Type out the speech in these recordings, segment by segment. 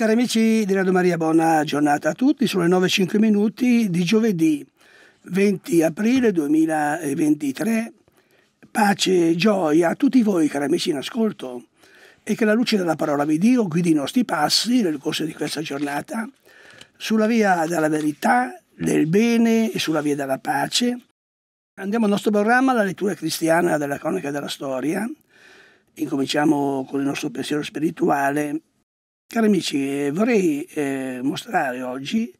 Cari amici di Radio Maria, buona giornata a tutti. Sono le 9.05 minuti di giovedì 20 aprile 2023. Pace e gioia a tutti voi, cari amici in ascolto, e che la luce della parola di Dio guidi i nostri passi nel corso di questa giornata sulla via della verità, del bene e sulla via della pace. Andiamo al nostro programma, la lettura cristiana della cronaca della storia. Incominciamo con il nostro pensiero spirituale Cari amici, eh, vorrei eh, mostrare oggi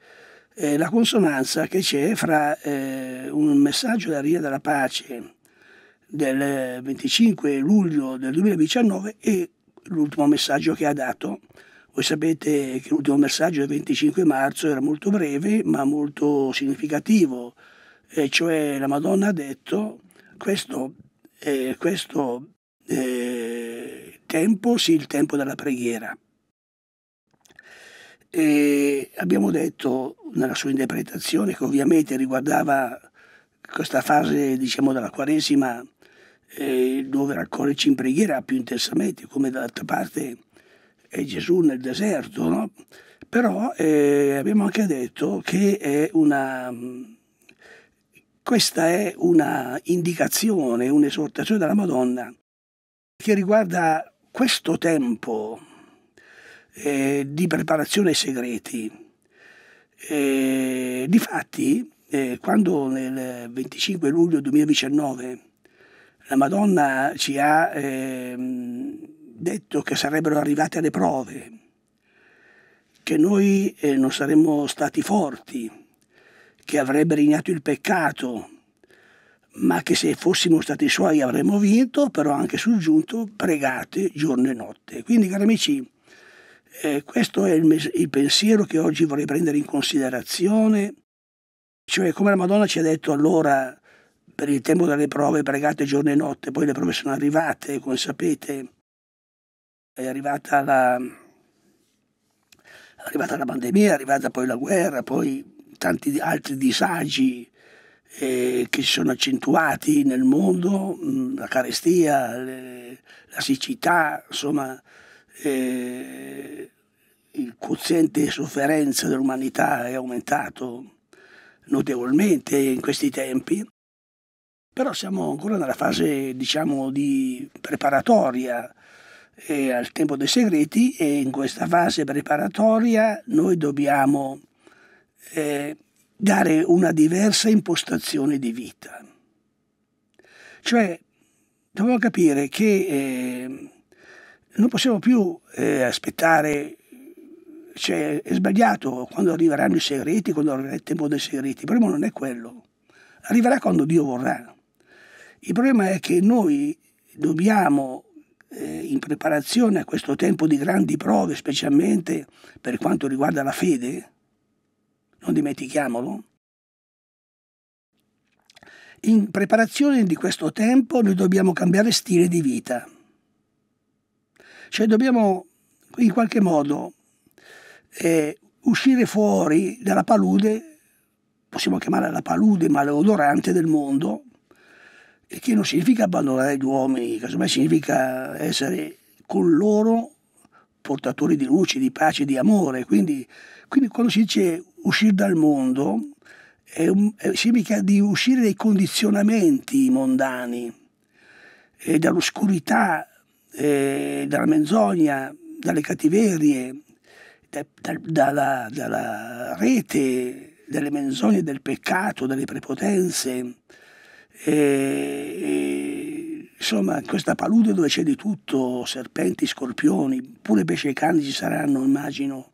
eh, la consonanza che c'è fra eh, un messaggio della Ria della Pace del 25 luglio del 2019 e l'ultimo messaggio che ha dato. Voi sapete che l'ultimo messaggio del 25 marzo era molto breve ma molto significativo, e eh, cioè la Madonna ha detto questo, eh, questo tempo, sì il tempo della preghiera. E abbiamo detto nella sua interpretazione che ovviamente riguardava questa fase diciamo, della Quaresima eh, dove raccoglierci in preghiera più intensamente, come d'altra parte è Gesù nel deserto, no? però eh, abbiamo anche detto che è una, questa è una indicazione, un'esortazione della Madonna che riguarda questo tempo eh, di preparazione segreti. Eh, difatti, eh, quando nel 25 luglio 2019 la Madonna ci ha ehm, detto che sarebbero arrivate le prove, che noi eh, non saremmo stati forti, che avrebbe regnato il peccato, ma che se fossimo stati suoi avremmo vinto, però anche sul giunto pregate giorno e notte. Quindi, cari amici, eh, questo è il, mes- il pensiero che oggi vorrei prendere in considerazione, cioè come la Madonna ci ha detto allora per il tempo delle prove pregate giorno e notte, poi le prove sono arrivate, come sapete, è arrivata la, è arrivata la pandemia, è arrivata poi la guerra, poi tanti altri disagi eh, che si sono accentuati nel mondo, mm, la carestia, le, la siccità, insomma eh, il quoziente di sofferenza dell'umanità è aumentato notevolmente in questi tempi, però siamo ancora nella fase diciamo di preparatoria eh, al tempo dei segreti e in questa fase preparatoria noi dobbiamo eh, dare una diversa impostazione di vita. Cioè, dobbiamo capire che eh, non possiamo più eh, aspettare, cioè è sbagliato quando arriveranno i segreti, quando arriverà il tempo dei segreti, il problema non è quello, arriverà quando Dio vorrà. Il problema è che noi dobbiamo, eh, in preparazione a questo tempo di grandi prove, specialmente per quanto riguarda la fede, non dimentichiamolo, in preparazione di questo tempo noi dobbiamo cambiare stile di vita. Cioè dobbiamo in qualche modo eh, uscire fuori dalla palude, possiamo chiamarla la palude maleodorante del mondo, che non significa abbandonare gli uomini, casomai significa essere con loro portatori di luce, di pace, di amore. Quindi, quindi quando si dice uscire dal mondo, è un, è, significa di uscire dai condizionamenti mondani, eh, dall'oscurità eh, dalla menzogna, dalle cattiverie, da, da, dalla, dalla, rete, delle menzogne del peccato, delle prepotenze. E, eh, e, insomma, questa palude dove c'è di tutto, serpenti, scorpioni, pure pesci e cani ci saranno, immagino,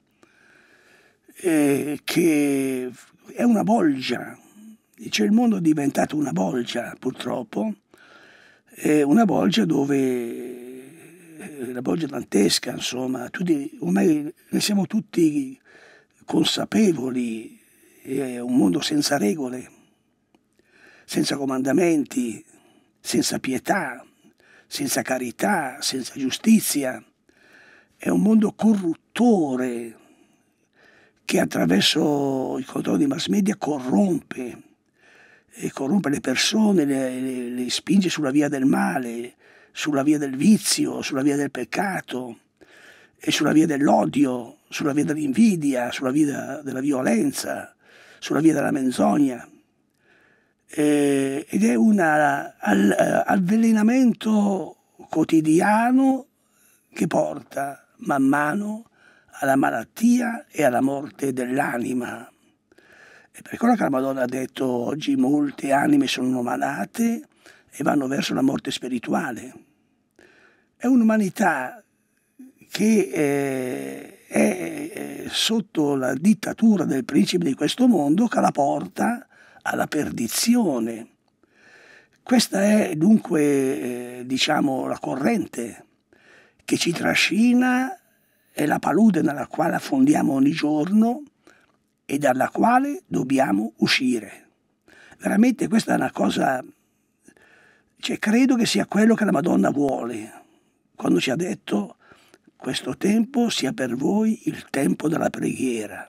e, eh, che è una bolgia. Cioè, il mondo è diventato una bolgia, purtroppo, una bolgia dove eh, la bolgia dantesca, insomma, tutti, ormai ne siamo tutti consapevoli, è un mondo senza regole, senza comandamenti, senza pietà, senza carità, senza giustizia, è un mondo corruttore che attraverso i controlli dei mass media corrompe, corrompe le persone, le, le, le spinge sulla via del male, sulla via del vizio, sulla via del peccato e sulla via dell'odio, sulla via dell'invidia, sulla via della violenza, sulla via della menzogna. Eh, ed è un avvelenamento quotidiano che porta man mano alla malattia e alla morte dell'anima. E per quello che la Madonna ha detto oggi molte anime sono malate e vanno verso la morte spirituale è un'umanità che eh, è eh, sotto la dittatura del principe di questo mondo che la porta alla perdizione. Questa è dunque, eh, diciamo, la corrente che ci trascina, è la palude nella quale affondiamo ogni giorno e dalla quale dobbiamo uscire. Veramente questa è una cosa, cioè, credo che sia quello che la Madonna vuole quando ci ha detto questo tempo sia per voi il tempo della preghiera.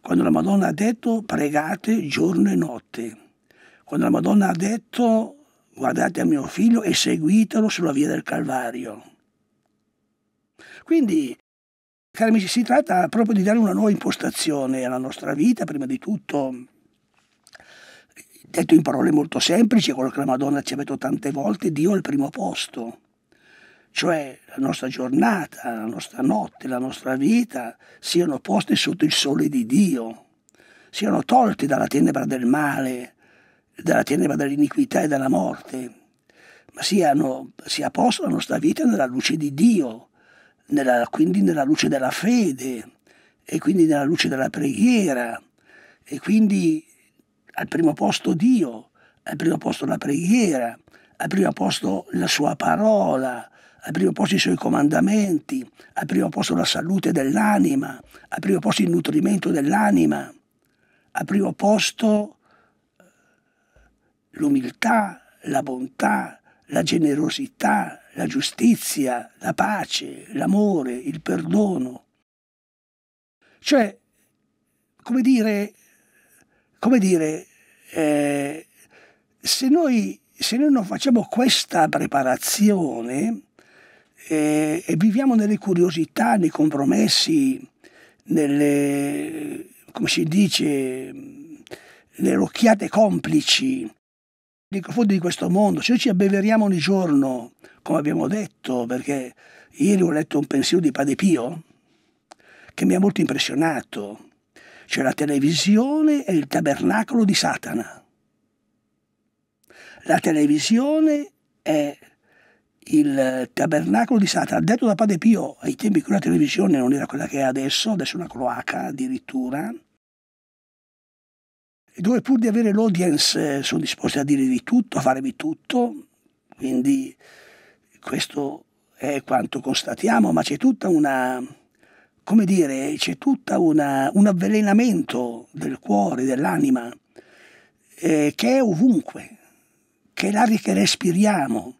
Quando la Madonna ha detto pregate giorno e notte. Quando la Madonna ha detto guardate a mio figlio e seguitelo sulla via del Calvario. Quindi, cari amici, si tratta proprio di dare una nuova impostazione alla nostra vita, prima di tutto, detto in parole molto semplici, quello che la Madonna ci ha detto tante volte, Dio è il primo posto cioè la nostra giornata, la nostra notte, la nostra vita, siano poste sotto il sole di Dio, siano tolte dalla tenebra del male, dalla tenebra dell'iniquità e della morte, ma siano, sia posta la nostra vita nella luce di Dio, nella, quindi nella luce della fede e quindi nella luce della preghiera e quindi al primo posto Dio, al primo posto la preghiera, al primo posto la sua parola, al primo posto i suoi comandamenti, al primo posto la salute dell'anima, al primo posto il nutrimento dell'anima, al primo posto eh, l'umiltà, la bontà, la generosità, la giustizia, la pace, l'amore, il perdono. Cioè, come dire, come dire eh, se, noi, se noi non facciamo questa preparazione, e, eh, e viviamo nelle curiosità, nei compromessi, nelle, come si dice, le occhiate complici nei confronti di questo mondo. Se noi ci abbeveriamo ogni giorno, come abbiamo detto, perché ieri ho letto un pensiero di Padre Pio che mi ha molto impressionato. Cioè la televisione è il tabernacolo di Satana. La televisione è il eh, tabernacolo di Satana, detto da Padre Pio, ai tempi che la televisione non era quella che è adesso, adesso è una cloaca addirittura, dove pur di avere l'audience eh, sono disposti a dirvi tutto, a farevi tutto, quindi questo è quanto constatiamo, ma c'è tutta una, come dire, c'è tutta una, un avvelenamento del cuore, dell'anima, eh, che è ovunque, che è l'aria che respiriamo,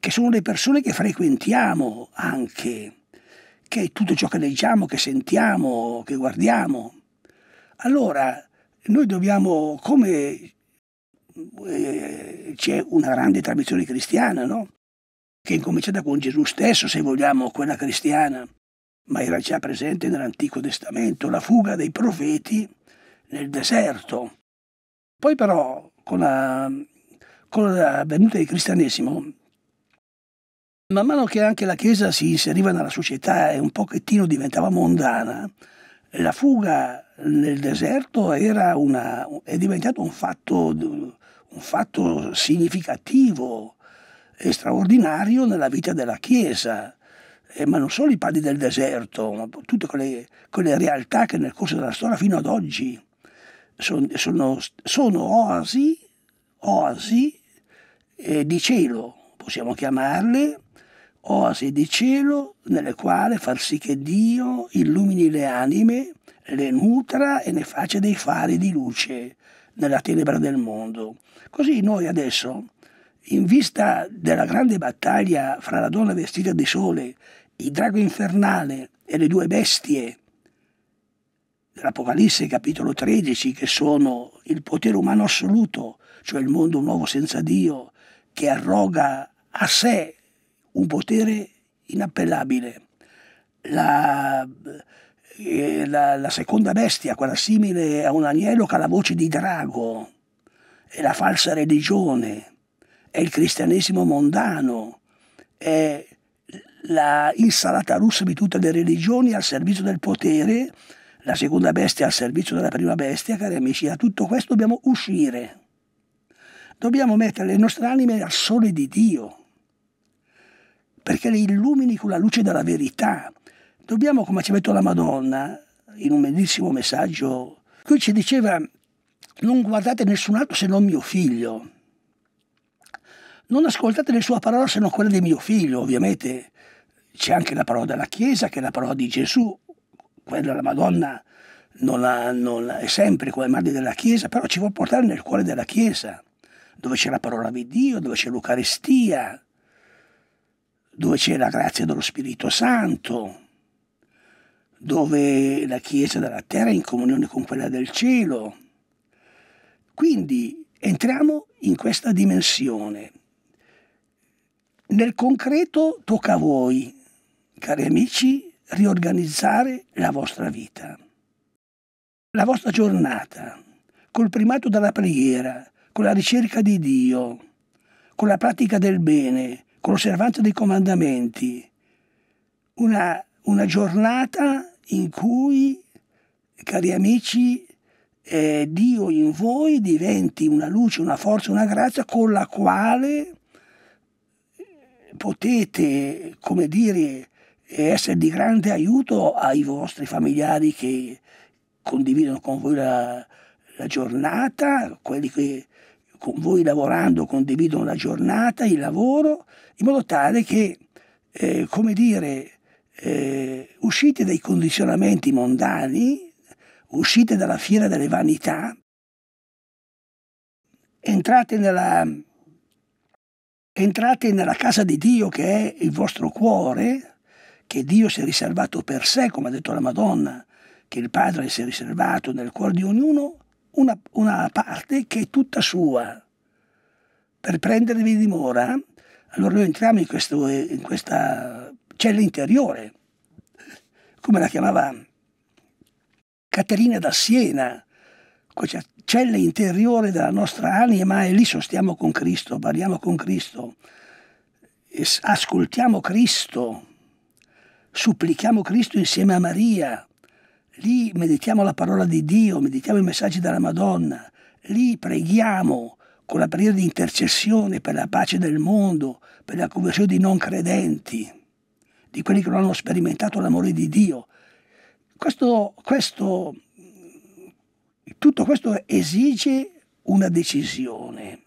che sono le persone che frequentiamo anche, che è tutto ciò che leggiamo, che sentiamo, che guardiamo. Allora, noi dobbiamo, come eh, c'è una grande tradizione cristiana, no? che è incominciata con Gesù stesso, se vogliamo, quella cristiana, ma era già presente nell'Antico Testamento, la fuga dei profeti nel deserto. Poi però, con la, con la venuta del cristianesimo, man mano che anche la Chiesa si inseriva nella società e un pochettino diventava mondana, la fuga nel deserto una, è diventato un fatto, un fatto significativo e straordinario nella vita della Chiesa. Eh, ma non solo i padri del deserto, ma tutte quelle, quelle, realtà che nel corso della storia fino ad oggi sono, sono, sono oasi, oasi eh, di cielo, possiamo chiamarle, oasi di cielo nelle quali far sì che Dio illumini le anime, le nutra e ne faccia dei fari di luce nella tenebra del mondo. Così noi adesso, in vista della grande battaglia fra la donna vestita di sole, il drago infernale e le due bestie dell'Apocalisse capitolo 13, che sono il potere umano assoluto, cioè il mondo nuovo senza Dio, che arroga a sé un potere inappellabile. La, eh, la, la, seconda bestia, quella simile a un agnello che ha la voce di drago, è la falsa religione, è il cristianesimo mondano, è la insalata russa di tutte le religioni al servizio del potere, la seconda bestia al servizio della prima bestia, cari amici, da tutto questo dobbiamo uscire. Dobbiamo mettere le nostre anime al sole di Dio perché le illumini con la luce della verità. Dobbiamo, come ci ha detto la Madonna, in un bellissimo messaggio, qui ci diceva non guardate nessun altro se non mio figlio, non ascoltate le sue parole se non quelle di mio figlio, ovviamente. C'è anche la parola della Chiesa, che è la parola di Gesù, quella della Madonna non la, non è sempre come madre della Chiesa, però ci può portare nel cuore della Chiesa, dove c'è la parola di Dio, dove c'è l'Eucaristia, dove c'è la grazia dello Spirito Santo, dove la Chiesa della terra è in comunione con quella del cielo. Quindi entriamo in questa dimensione. Nel concreto tocca a voi, cari amici, riorganizzare la vostra vita, la vostra giornata, col primato della preghiera, con la ricerca di Dio, con la pratica del bene, con l'osservanza dei comandamenti, una, una, giornata in cui, cari amici, eh, Dio in voi diventi una luce, una forza, una grazia con la quale potete, come dire, essere di grande aiuto ai vostri familiari che condividono con voi la, la giornata, quelli che con voi lavorando condividono la giornata, il lavoro in modo tale che, eh, come dire, eh, uscite dai condizionamenti mondani, uscite dalla fiera delle vanità, entrate nella, entrate nella casa di Dio che è il vostro cuore, che Dio si è riservato per sé, come ha detto la Madonna, che il Padre si è riservato nel cuore di ognuno una, una parte che è tutta sua, per prendervi dimora allora noi entriamo in, questo, in questa cella interiore, come la chiamava Caterina da Siena, questa cella interiore della nostra anima e lì sostiamo con Cristo, parliamo con Cristo, ascoltiamo Cristo, supplichiamo Cristo insieme a Maria, lì meditiamo la parola di Dio, meditiamo i messaggi della Madonna, lì preghiamo, con la preghiera di intercessione per la pace del mondo, per la conversione di non credenti, di quelli che non hanno sperimentato l'amore di Dio. Questo, questo, tutto questo esige una decisione.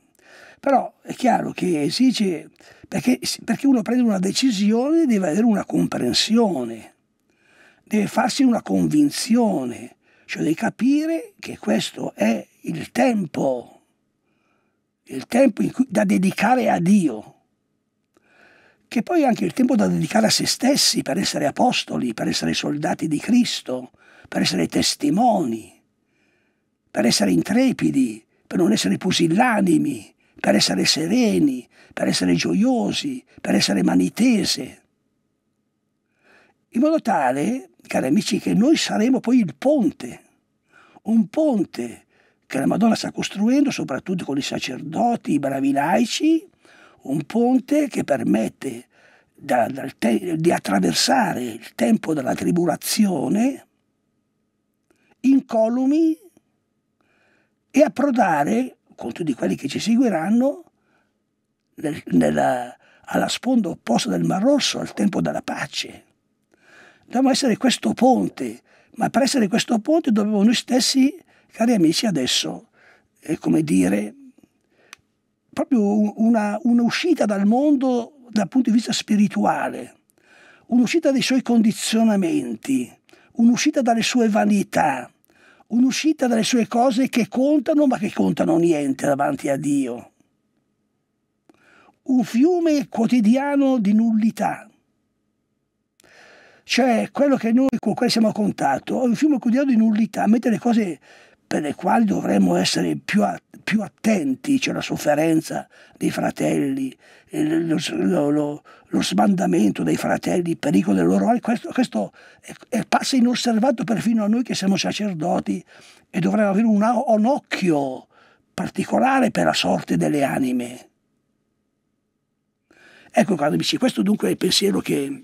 Però è chiaro che esige, perché, perché uno prende una decisione deve avere una comprensione, deve farsi una convinzione, cioè deve capire che questo è il tempo il tempo cui, da dedicare a Dio, che poi è anche il tempo da dedicare a se stessi per essere apostoli, per essere soldati di Cristo, per essere testimoni, per essere intrepidi, per non essere pusillanimi, per essere sereni, per essere gioiosi, per essere manitese. In modo tale, cari amici, che noi saremo poi il ponte, un ponte che la Madonna sta costruendo, soprattutto con i sacerdoti, i bravi laici, un ponte che permette da, di attraversare il tempo della tribolazione incolumi e approdare, con tutti quelli che ci seguiranno, nel, nella, alla sponda opposta del Mar Rosso, al tempo della pace. Dobbiamo essere questo ponte, ma per essere questo ponte dobbiamo noi stessi Cari amici, adesso è come dire proprio una, un'uscita dal mondo dal punto di vista spirituale, un'uscita dai suoi condizionamenti, un'uscita dalle sue vanità, un'uscita dalle sue cose che contano ma che contano niente davanti a Dio. Un fiume quotidiano di nullità. Cioè quello che noi con cui siamo a contatto è un fiume quotidiano di nullità, mette le cose per le quali dovremmo essere più, più attenti, cioè la sofferenza dei fratelli, eh, lo, lo, lo, sbandamento dei fratelli, il pericolo del loro questo, questo è, è, passa inosservato perfino a noi che siamo sacerdoti e dovremmo avere un, un occhio particolare per la sorte delle anime. Ecco cari amici, questo dunque è il pensiero che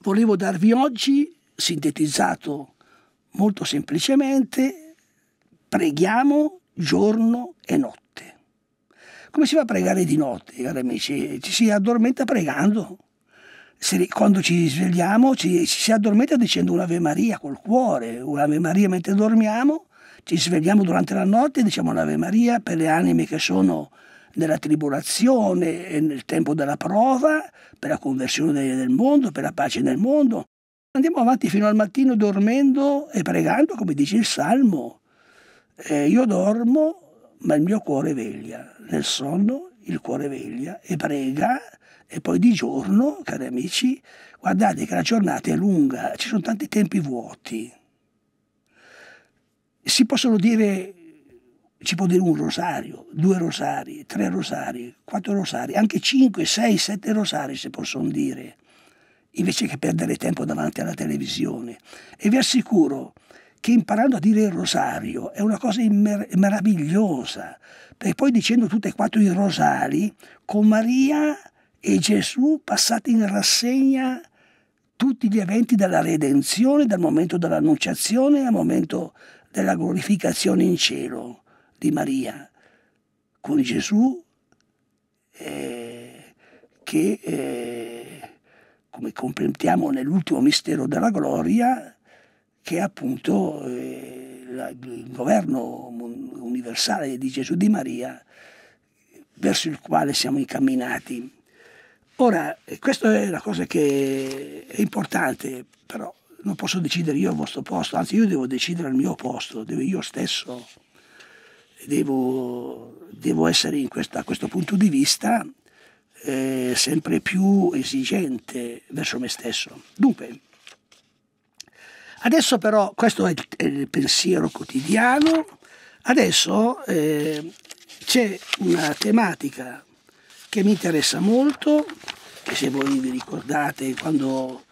volevo darvi oggi, sintetizzato molto semplicemente, preghiamo giorno e notte. Come si va a pregare di notte, cari amici? Ci si addormenta pregando. quando ci svegliamo ci, si addormenta dicendo un'Ave Maria col cuore, un'Ave Maria mentre dormiamo, ci svegliamo durante la notte e diciamo un'Ave Maria per le anime che sono nella tribolazione e nel tempo della prova, per la conversione del mondo, per la pace nel mondo. Andiamo avanti fino al mattino dormendo e pregando come dice il Salmo eh, io dormo, ma il mio cuore veglia. Nel sonno il cuore veglia e prega e poi di giorno, cari amici, guardate che la giornata è lunga, ci sono tanti tempi vuoti. Si possono dire, ci può dire un rosario, due rosari, tre rosari, quattro rosari, anche cinque, sei, sette rosari si possono dire, invece che perdere tempo davanti alla televisione. E vi assicuro, che imparando a dire il rosario è una cosa mer- meravigliosa, perché poi dicendo tutti e quattro i rosari, con Maria e Gesù passati in rassegna tutti gli eventi della redenzione, dal momento dell'annunciazione al momento della glorificazione in cielo di Maria, con Gesù eh, che, eh, come comprendiamo nell'ultimo mistero della gloria, che appunto eh, il governo universale di Gesù di Maria verso il quale siamo incamminati. Ora, eh, questa è la cosa che è importante, però non posso decidere io al vostro posto, anzi io devo decidere al mio posto, devo io stesso, devo, devo essere questa, a questo punto di vista eh, sempre più esigente verso me stesso. Dunque, Adesso però, questo è il, pensiero quotidiano, adesso eh, c'è una tematica che mi interessa molto, che se voi vi ricordate quando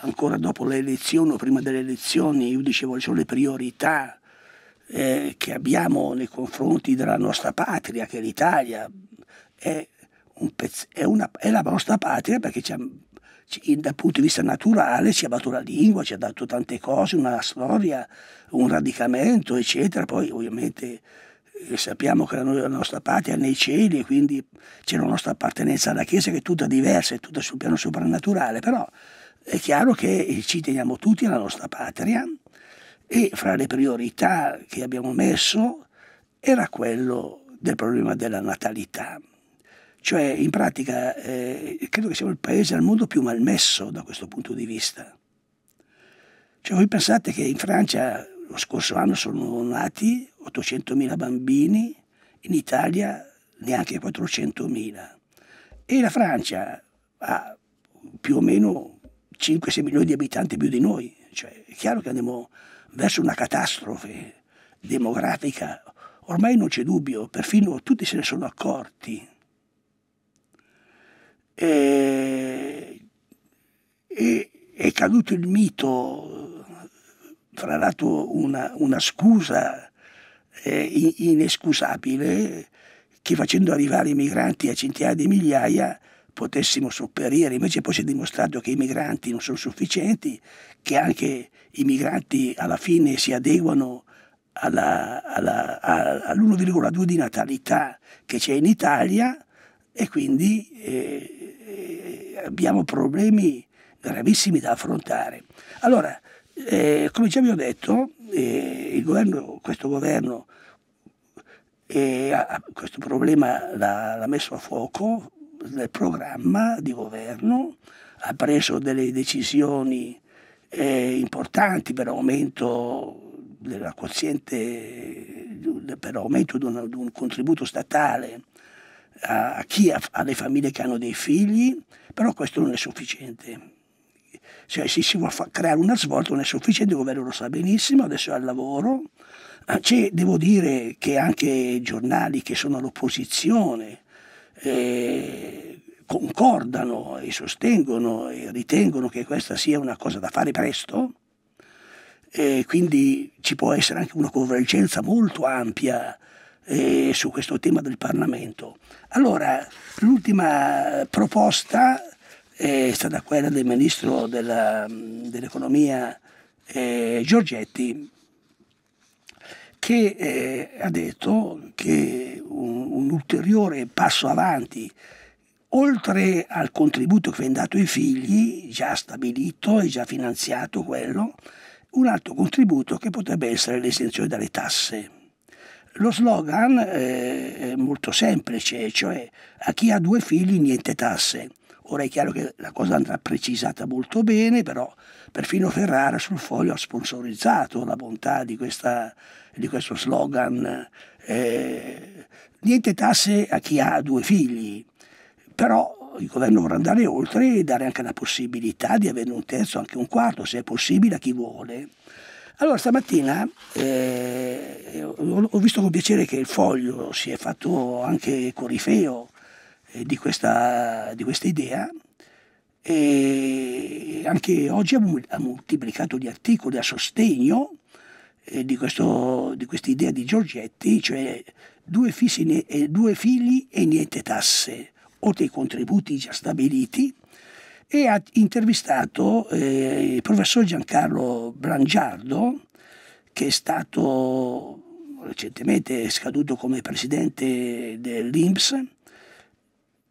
ancora dopo le elezioni o prima delle elezioni io dicevo ci sono le priorità eh, che abbiamo nei confronti della nostra patria, che l'Italia è, un pezz- è, una, è la nostra patria perché ci ha dal punto di vista naturale ci ha dato la lingua, ci ha dato tante cose, una storia, un radicamento, eccetera. Poi ovviamente eh, sappiamo che la nostra patria è nei cieli e quindi c'è la nostra appartenenza alla Chiesa che è tutta diversa, è tutta sul piano soprannaturale, però è chiaro che eh, ci teniamo tutti alla nostra patria e fra le priorità che abbiamo messo era quello del problema della natalità. Cioè, in pratica, eh, credo che siamo il paese al mondo più malmesso da questo punto di vista. Cioè, voi pensate che in Francia lo scorso anno sono nati 800.000 bambini, in Italia neanche 400.000. E la Francia ha più o meno 5-6 milioni di abitanti più di noi. Cioè, è chiaro che andiamo verso una catastrofe demografica. Ormai non c'è dubbio, perfino tutti se ne sono accorti. E, e, è caduto il mito, fra l'altro una, una scusa eh, inescusabile, che facendo arrivare i migranti a centinaia di migliaia potessimo sopperire, invece poi si è dimostrato che i migranti non sono sufficienti, che anche i migranti alla fine si adeguano all'1,2 di natalità che c'è in Italia e quindi eh, abbiamo problemi gravissimi da affrontare. Allora, eh, come già vi ho detto, eh, governo, questo governo eh, questo problema l'ha, l'ha messo a fuoco nel programma di governo, ha preso delle decisioni eh, importanti per aumento della quoziente, per aumento di un, di un contributo statale a, a chi ha, alle famiglie che hanno dei figli, però questo non è sufficiente. Cioè, se si vuole creare una svolta non è sufficiente, il governo lo sa benissimo, adesso è al lavoro. Ah, c'è, devo dire che anche giornali che sono all'opposizione eh, concordano e sostengono e ritengono che questa sia una cosa da fare presto. E quindi ci può essere anche una convergenza molto ampia eh, su questo tema del Parlamento. Allora, l'ultima proposta eh, è stata quella del Ministro della, dell'Economia eh, Giorgetti, che eh, ha detto che un, un, ulteriore passo avanti, oltre al contributo che viene dato ai figli, già stabilito e già finanziato quello, un altro contributo che potrebbe essere l'esenzione dalle tasse. Lo slogan eh, è molto semplice, cioè a chi ha due figli niente tasse. Ora è chiaro che la cosa andrà precisata molto bene, però perfino Ferrara sul foglio ha sponsorizzato la bontà di, questa, di questo slogan. Eh, niente tasse a chi ha due figli, però il governo vorrà andare oltre e dare anche la possibilità di avere un terzo, anche un quarto, se è possibile, a chi vuole. Allora stamattina eh, ho visto con piacere che il foglio si è fatto anche corifeo eh, di, questa, di questa idea e anche oggi ha moltiplicato gli articoli a sostegno eh, di, questa idea di Giorgetti, cioè eh, due, figli e niente tasse, oltre ai contributi già stabiliti, e ha intervistato eh, il professor Giancarlo Brangiardo, che è stato recentemente scaduto come presidente dell'INPS,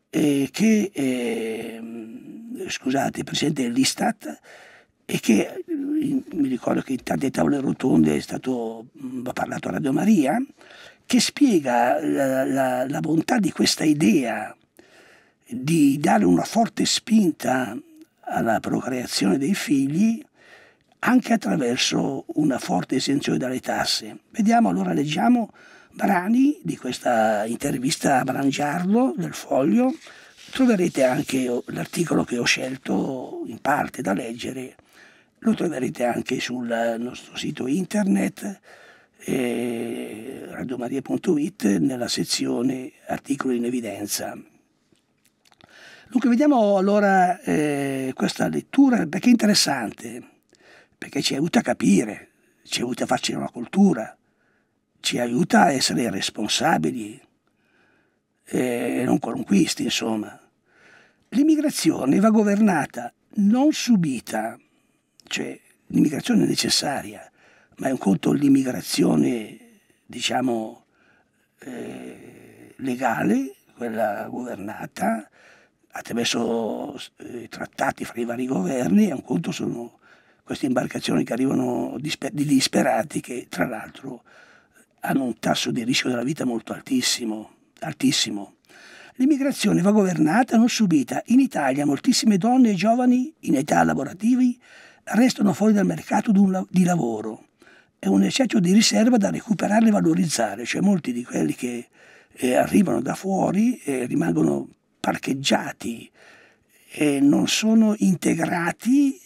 eh, che, eh, scusate, presidente dell'Istat, e che in, mm, mi ricordo che in tante tavole rotonde è stato, mm, ha parlato a Radio Maria, che spiega la, la, la bontà di questa idea di dare una forte spinta alla procreazione dei figli anche attraverso una forte esenzione dalle tasse. Vediamo allora, leggiamo brani di questa intervista a Brangiardo del Foglio, troverete anche l'articolo che ho scelto in parte da leggere, lo troverete anche sul nostro sito internet eh, radiomaria.it nella sezione articoli in evidenza. Dunque vediamo allora eh, questa lettura perché è interessante, perché ci aiuta a capire, ci aiuta a farci una cultura, ci aiuta a essere responsabili eh, e eh, non qualunquisti, insomma. L'immigrazione va governata, non subita, cioè l'immigrazione è necessaria, ma è un conto l'immigrazione, diciamo, eh, legale, quella governata, attraverso eh, i trattati fra i vari governi, a un conto sono queste imbarcazioni che arrivano disper- di disperati che tra l'altro hanno un tasso di rischio della vita molto altissimo, altissimo. L'immigrazione va governata, non subita. In Italia moltissime donne e giovani in età lavorativi restano fuori dal mercato di lavoro. È un eccesso di riserva da recuperare e valorizzare, cioè molti di quelli che eh, arrivano da fuori eh, rimangono parcheggiati e non sono integrati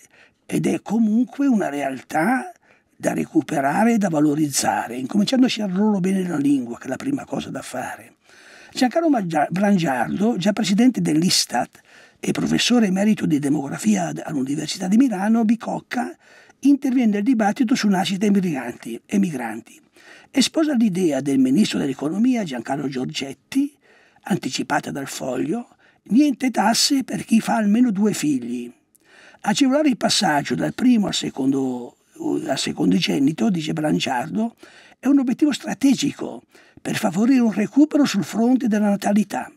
ed è comunque una realtà da recuperare e da valorizzare, incominciandoci a loro bene la lingua, che è la prima cosa da fare. Giancarlo Brangiardo, già presidente dell'Istat e professore emerito di demografia all'Università di Milano, Bicocca, interviene nel dibattito su nascita e e migranti e sposa l'idea del ministro dell'economia Giancarlo Giorgetti anticipata dal foglio, niente tasse per chi fa almeno due figli. Agevolare il passaggio dal primo al secondo, al secondigenito, dice Branciardo, è un obiettivo strategico per favorire un recupero sul fronte della natalità.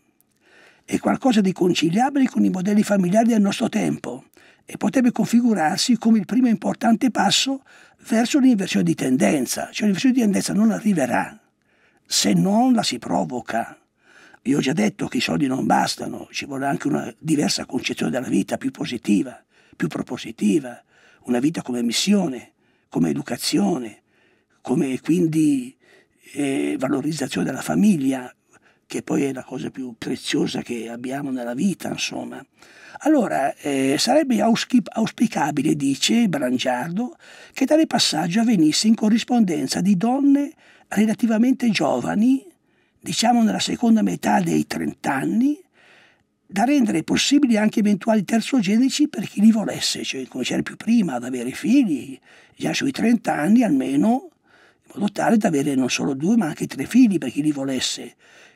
È qualcosa di conciliabile con i modelli familiari del nostro tempo e potrebbe configurarsi come il primo importante passo verso l'inversione di tendenza, cioè l'inversione di tendenza non arriverà se non la si provoca. Vi ho già detto che i soldi non bastano, ci vuole anche una diversa concezione della vita, più positiva, più propositiva, una vita come missione, come educazione, come quindi eh, valorizzazione della famiglia, che poi è la cosa più preziosa che abbiamo nella vita, insomma. Allora, eh, sarebbe auspicabile, dice Brangiardo, che tale passaggio avvenisse in corrispondenza di donne relativamente giovani diciamo nella seconda metà dei 30 anni, da rendere possibili anche eventuali terzogenici per chi li volesse, cioè cominciare più prima ad avere figli, già sui 30 anni almeno, in modo tale da avere non solo due ma anche tre figli per chi li volesse.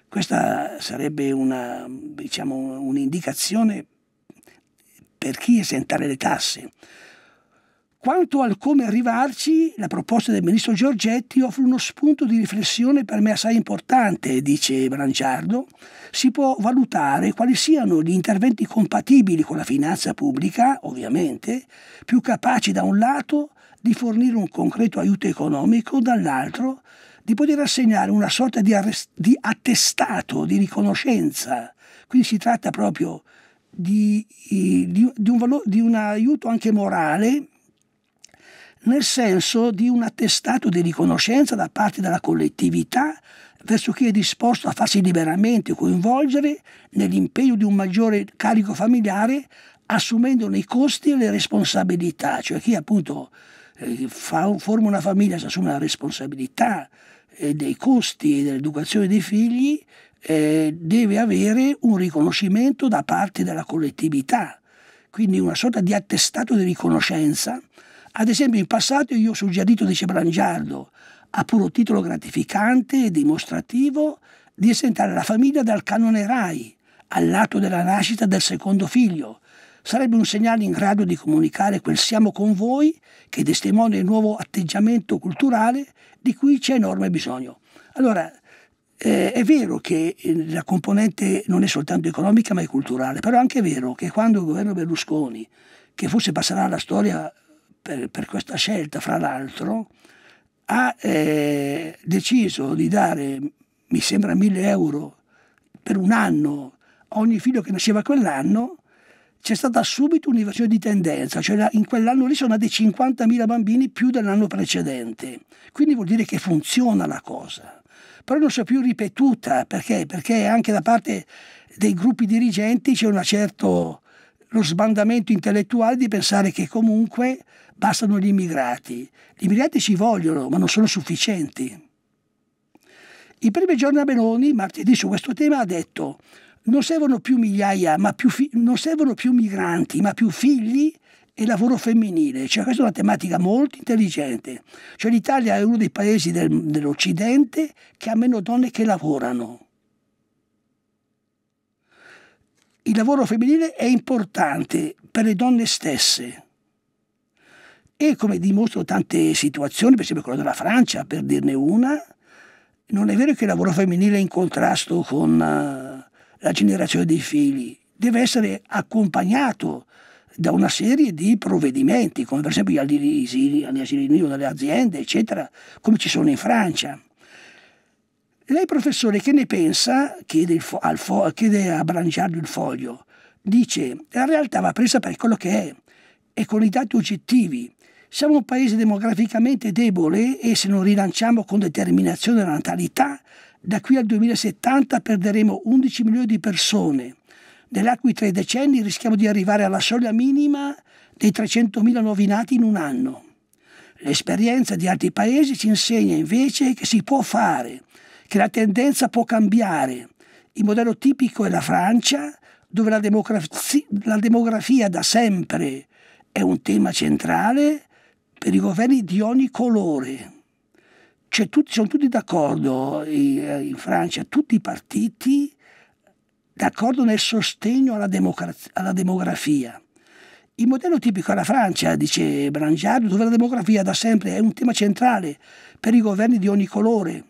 Questa sarebbe una, diciamo, un'indicazione per chi esentare le tasse. Quanto al come arrivarci, la proposta del ministro Giorgetti offre uno spunto di riflessione per me assai importante, dice Branciardo. Si può valutare quali siano gli interventi compatibili con la finanza pubblica, ovviamente, più capaci da un lato di fornire un concreto aiuto economico, dall'altro di poter assegnare una sorta di, di attestato di riconoscenza. Quindi si tratta proprio di, di, un, di un aiuto anche morale nel senso di un attestato di riconoscenza da parte della collettività verso chi è disposto a farsi liberamente coinvolgere nell'impegno di un maggiore carico familiare assumendone i costi e le responsabilità, cioè chi appunto eh, fa, forma una famiglia si assume la responsabilità eh, dei costi e dell'educazione dei figli eh, deve avere un riconoscimento da parte della collettività, quindi una sorta di attestato di riconoscenza ad esempio in passato io ho suggerito di Sebrangiardo, a puro titolo gratificante e dimostrativo, di esentare la famiglia dal canone RAI all'atto della nascita del secondo figlio. Sarebbe un segnale in grado di comunicare quel siamo con voi che testimonia il nuovo atteggiamento culturale di cui c'è enorme bisogno. Allora, eh, è vero che eh, la componente non è soltanto economica ma è culturale, però è anche vero che quando il governo Berlusconi, che forse passerà alla storia per, per questa scelta, fra l'altro, ha eh, deciso di dare, mi sembra, 1000 euro per un anno a ogni figlio che nasceva quell'anno, c'è stata subito un'inversione di tendenza, cioè in quell'anno lì sono nati 50.000 bambini più dell'anno precedente, quindi vuol dire che funziona la cosa, però non si è più ripetuta, perché? Perché anche da parte dei gruppi dirigenti c'è una certa lo sbandamento intellettuale di pensare che comunque bastano gli immigrati. Gli immigrati ci vogliono, ma non sono sufficienti. I primi giorni a Meloni, martedì, su questo tema ha detto non servono più migliaia, ma più non servono più migranti, ma più figli e lavoro femminile. Cioè, questa è una tematica molto intelligente. Cioè, l'Italia è uno dei paesi del, dell'Occidente che ha meno donne che lavorano. il lavoro femminile è importante per le donne stesse. E come dimostrano tante situazioni, per esempio quella della Francia, per dirne una, non è vero che il lavoro femminile è in contrasto con eh, la generazione dei figli, deve essere accompagnato da una serie di provvedimenti, come per esempio gli asili, gli asili nido delle aziende, eccetera, come ci sono in Francia. Lei, professore, che ne pensa? Chiede, chiede a Branciardo il foglio. Dice, la realtà va presa per quello che è e con i dati oggettivi. Siamo un paese demograficamente debole e se non rilanciamo con determinazione la natalità, da qui al 2070 perderemo 11 milioni di persone. Nell'arco di tre decenni rischiamo di arrivare alla soglia minima dei 300.000 nuovi nati in un anno. L'esperienza di altri paesi ci insegna invece che si può fare, che la tendenza può cambiare. Il modello tipico è la Francia, dove la demografia, la demografia da sempre è un tema centrale per i governi di ogni colore. Cioè, Tutti, sono tutti d'accordo eh, in, Francia, tutti i partiti d'accordo nel sostegno alla, alla, demografia. Il modello tipico è la Francia, dice Brangiardo, dove la demografia da sempre è un tema centrale per i governi di ogni colore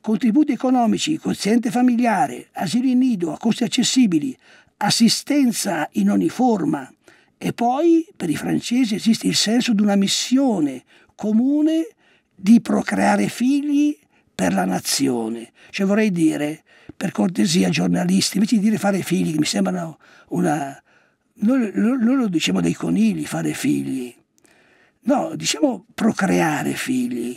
contributi economici, quoziente familiare, asili nido a costi accessibili, assistenza in ogni forma. E poi per i francesi esiste il senso di una missione comune di procreare figli per la nazione. Cioè vorrei dire, per cortesia giornalisti, invece di dire fare figli, che mi sembrano una... Noi, noi lo diciamo dei conigli, fare figli. No, diciamo procreare figli.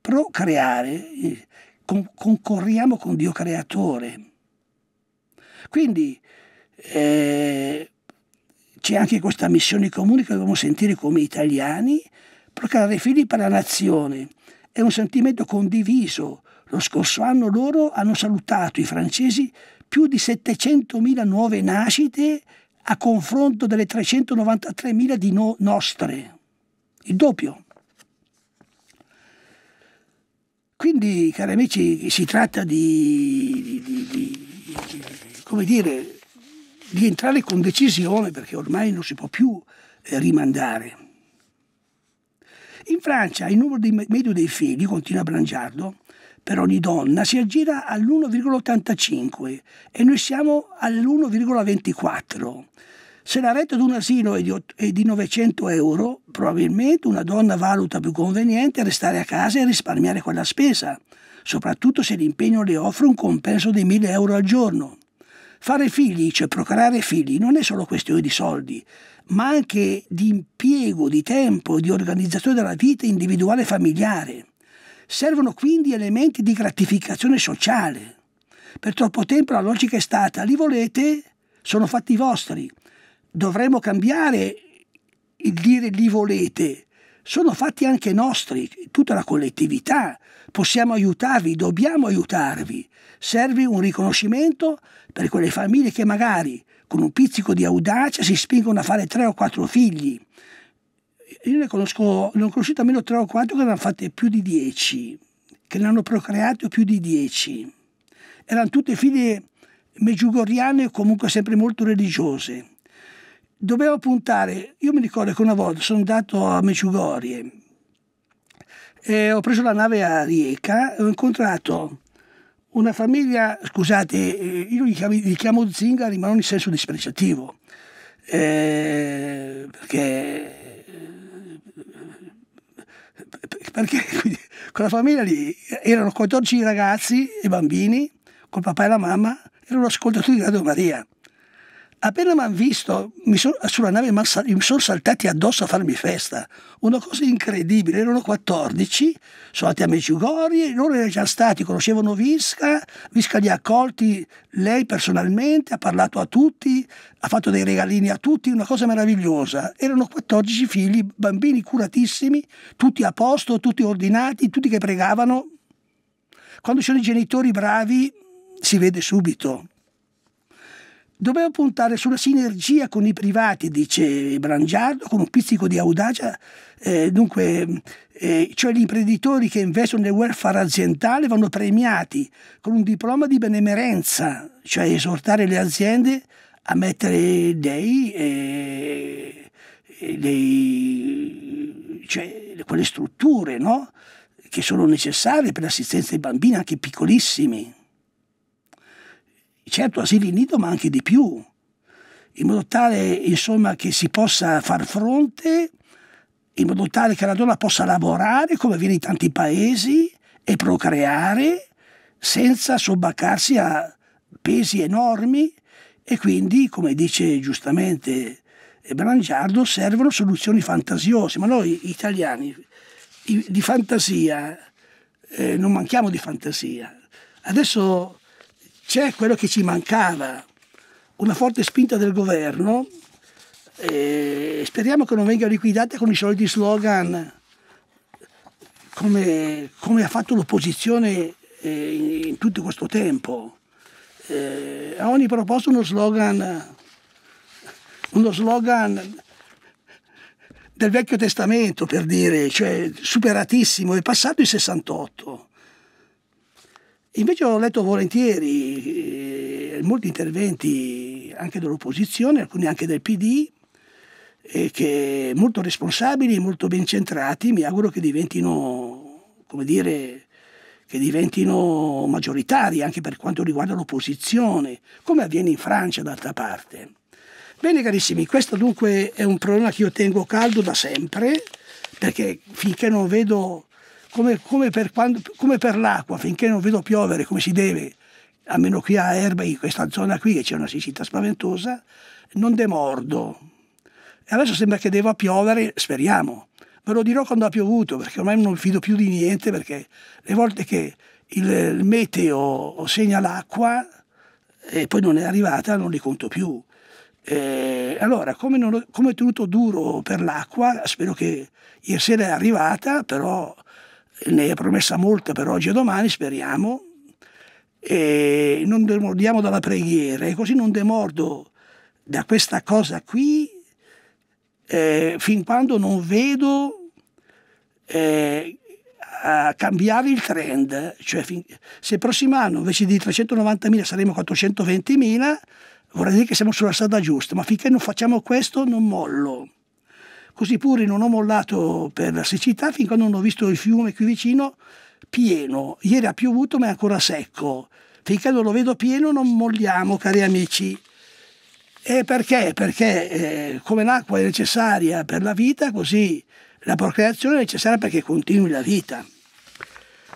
Procreare eh, con, concorriamo con Dio creatore. Quindi eh, c'è anche questa missione comune che dobbiamo sentire come italiani, procurare figli per la nazione. È un sentimento condiviso. Lo scorso anno loro hanno salutato i francesi più di 700.000 nuove nascite a confronto delle 393.000 di no nostre, il doppio. Quindi, cari amici, si tratta di, di, di, di dire, entrare con decisione perché ormai non si può più eh, rimandare. In Francia il numero medio dei figli, continua Brangiardo, per ogni donna si aggira all'1,85 e noi siamo all'1,24. Se la retta di un asilo è di, 900 euro, probabilmente una donna valuta più conveniente restare a casa e risparmiare quella spesa, soprattutto se l'impegno le offre un compenso di 1000 euro al giorno. Fare figli, cioè procreare figli, non è solo questione di soldi, ma anche di impiego, di tempo, di organizzazione della vita individuale e familiare. Servono quindi elementi di gratificazione sociale. Per troppo tempo la logica è stata li volete, sono fatti vostri, dovremmo cambiare il dire li volete. Sono fatti anche nostri, tutta la collettività. Possiamo aiutarvi, dobbiamo aiutarvi. Serve un riconoscimento per quelle famiglie che magari con un pizzico di audacia si spingono a fare tre o quattro figli. Io ne, conosco, ne ho conosciuto almeno tre o quattro che ne hanno fatte più di dieci, che ne hanno procreato più di dieci. Erano tutte figlie meggiugoriane o comunque sempre molto religiose dovevo puntare, io mi ricordo che una volta sono andato a Meciugorie, e ho preso la nave a Rieca, e ho incontrato una famiglia, scusate, eh, io li chiamo, li chiamo zingari, ma non in senso dispregiativo, eh, perché eh, perché quindi, con famiglia lì erano 14 ragazzi e bambini, col papà e la mamma, erano ascoltatori di Radio Maria appena mi hanno visto son, sulla nave mi sono saltati addosso a farmi festa, una cosa incredibile, erano 14, sono andati a Medjugorje, loro erano già stati, conoscevano Visca, Visca li ha accolti lei personalmente, ha parlato a tutti, ha fatto dei regalini a tutti, una cosa meravigliosa, erano 14 figli, bambini curatissimi, tutti a posto, tutti ordinati, tutti che pregavano, quando ci sono i genitori bravi si vede subito Dovevo puntare sulla sinergia con i privati, dice Brangiardo, con un pizzico di audacia. Eh, dunque, eh, cioè gli imprenditori che investono nel welfare aziendale vanno premiati con un diploma di benemerenza, cioè esortare le aziende a mettere dei, eh, dei cioè, quelle strutture no? che sono necessarie per l'assistenza ai bambini, anche piccolissimi certo asili nido ma anche di più, in modo tale insomma, che si possa far fronte, in modo tale che la donna possa lavorare come avviene in tanti paesi e procreare senza sobbaccarsi a pesi enormi e quindi, come dice giustamente eh, Brangiardo, servono soluzioni fantasiose, ma noi italiani di fantasia eh, non manchiamo di fantasia. Adesso c'è quello che ci mancava, una forte spinta del governo, e speriamo che non venga liquidata con i soliti slogan come, come ha fatto l'opposizione eh, in, in, tutto questo tempo. Eh, a ogni proposta uno slogan, uno slogan del Vecchio Testamento, per dire, cioè superatissimo, è passato il 68. Invece ho letto volentieri eh, molti interventi anche dell'opposizione, alcuni anche del PD, eh, che molto responsabili, molto ben centrati, mi auguro che diventino, come dire, che diventino maggioritari anche per quanto riguarda l'opposizione, come avviene in Francia d'altra parte. Bene carissimi, questo dunque è un problema che io tengo caldo da sempre, perché finché non vedo come, come, per quando, come, per l'acqua, finché non vedo piovere come si deve, almeno qui a Erba, in questa zona qui, che c'è una siccità spaventosa, non demordo. E adesso sembra che deva piovere, speriamo. Ve lo dirò quando ha piovuto, perché ormai non fido più di niente, perché le volte che il, meteo segna l'acqua e poi non è arrivata, non li conto più. Eh, allora, come, non, come tenuto duro per l'acqua, spero che ieri sera è arrivata, però ne è promessa molta per oggi e domani, speriamo, e non demordiamo dalla preghiera e così non demordo da questa cosa qui eh, fin quando non vedo eh, a cambiare il trend, cioè fin, se il prossimo anno invece di 390.000 saremo 420.000, vorrei dire che siamo sulla strada giusta, ma finché non facciamo questo non mollo. Così pure non ho mollato per la siccità fin quando non ho visto il fiume qui vicino pieno. Ieri ha piovuto ma è ancora secco. Finché non lo vedo pieno non molliamo, cari amici. E perché? Perché eh, come l'acqua è necessaria per la vita, così la procreazione è necessaria perché continui la vita.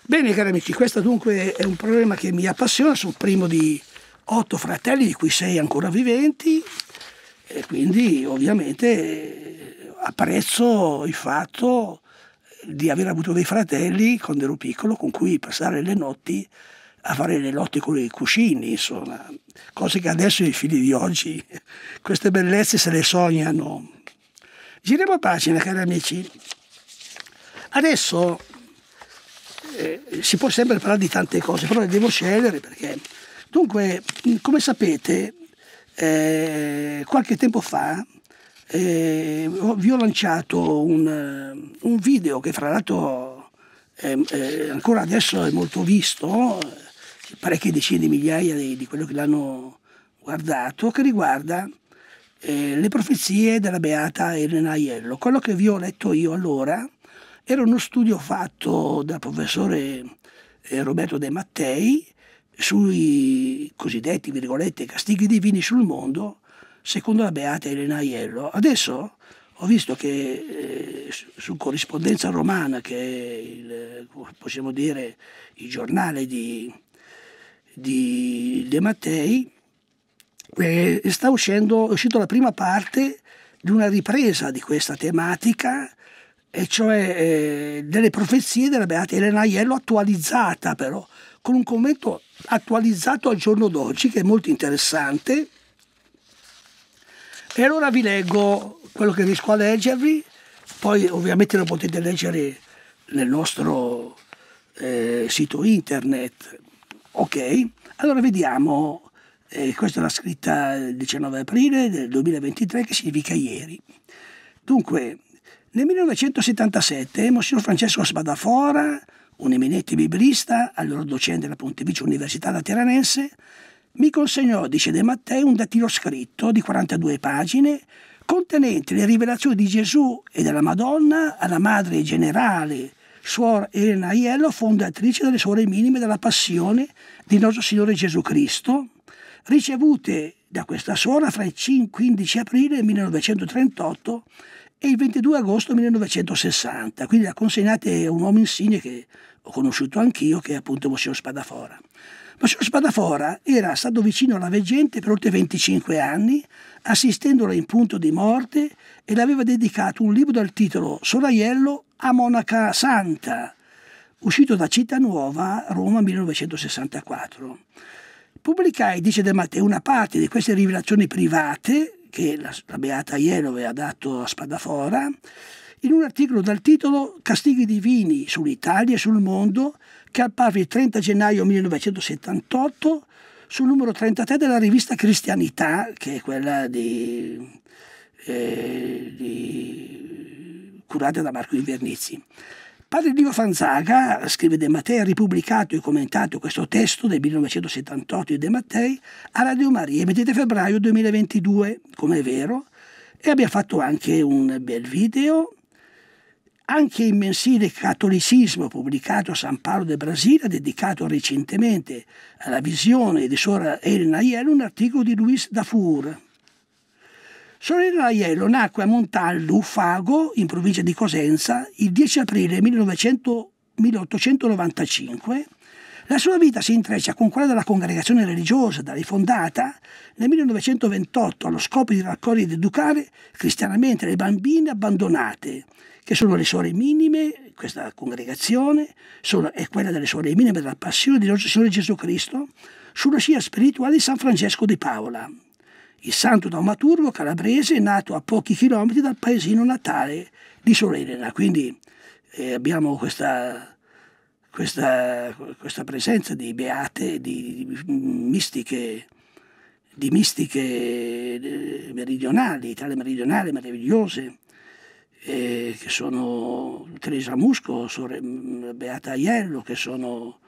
Bene, cari amici, questo dunque è un problema che mi appassiona, sono primo di otto fratelli, di cui sei ancora viventi, e quindi ovviamente apprezzo il fatto di aver avuto dei fratelli quando ero piccolo con cui passare le notti a fare le lotte con i cuscini, insomma, cose che adesso i figli di oggi, queste bellezze se le sognano. Giriamo pagina, cari amici. Adesso eh, si può sempre parlare di tante cose, però le devo scegliere perché... Dunque, come sapete, eh, qualche tempo fa eh, vi ho lanciato un, eh, un video che fra l'altro è, è, ancora adesso è molto visto, eh, parecchie decine di migliaia di, di quello che l'hanno guardato, che riguarda eh, le profezie della beata Elena Aiello. Quello che vi ho letto io allora era uno studio fatto dal professore eh, Roberto De Mattei sui cosiddetti, virgolette, castighi divini sul mondo secondo la beata Elena Aiello. Adesso ho visto che eh, su Corrispondenza Romana, che è il, possiamo dire, il giornale di, di De Mattei, eh, sta uscendo, è uscita la prima parte di una ripresa di questa tematica, e cioè eh, delle profezie della Beata Elena Aiello attualizzata però, con un commento attualizzato al giorno d'oggi che è molto interessante e allora vi leggo quello che riesco a leggervi, poi ovviamente lo potete leggere nel nostro eh, sito internet. Ok, allora vediamo, eh, questa è la scritta il 19 aprile del 2023 che significa ieri. Dunque, nel 1977 Monsignor Francesco Spadafora, un eminente biblista, allora docente della Pontificia Università Lateranense, mi consegnò, dice De Matteo, un datilo scritto di 42 pagine contenente le rivelazioni di Gesù e della Madonna alla madre generale, suor Elena Aiello, fondatrice delle Suore Minime della Passione di nostro Signore Gesù Cristo, ricevute da questa suora fra il 15 aprile 1938 e il 22 agosto 1960. Quindi le ha consegnate un uomo insigne che ho conosciuto anch'io, che è appunto Monsignor Spadafora. Ma Spadafora era stato vicino alla veggente per oltre 25 anni, assistendola in punto di morte e le aveva dedicato un libro dal titolo Soraiello a Monaca Santa, uscito da Città Nuova, Roma 1964. Pubblicai, dice De Matteo, una parte di queste rivelazioni private che la, la Beata Aiello aveva dato a Spadafora in un articolo dal titolo Castighi divini sull'Italia e sul mondo che apparve il 30 gennaio 1978 sul numero 33 della rivista Cristianità, che è quella di, eh, di, curata da Marco Invernizzi. Padre Dio Fanzaga, scrive De Mattei, ha ripubblicato e commentato questo testo del 1978 di De Mattei a Radio Maria, mettete febbraio 2022, come è vero, e abbiamo fatto anche un bel video anche il mensile Cattolicismo pubblicato a San Paolo del Brasile, ha dedicato recentemente alla visione di Sora Elena Aiello un articolo di Luis Dafour. Sora Elena Aiello nacque a Montallu, Fago, in provincia di Cosenza, il 10 aprile 1900, 1895 la sua vita si intreccia con quella della congregazione religiosa da rifondata nel 1928 allo scopo di raccogliere ed educare cristianamente le bambine abbandonate, che sono le suore minime, questa congregazione sono, è quella delle suore minime della passione di nostro Signore Gesù Cristo, sulla scia spirituale di San Francesco di Paola, il santo daumaturgo calabrese nato a pochi chilometri dal paesino natale di Solerena. Quindi eh, abbiamo questa questa, questa presenza di beate, di, di mistiche di mistiche eh, meridionali, tale meridionale meravigliose, eh, che sono Teresa Musco, sore, mm, Beata Aiello, che sono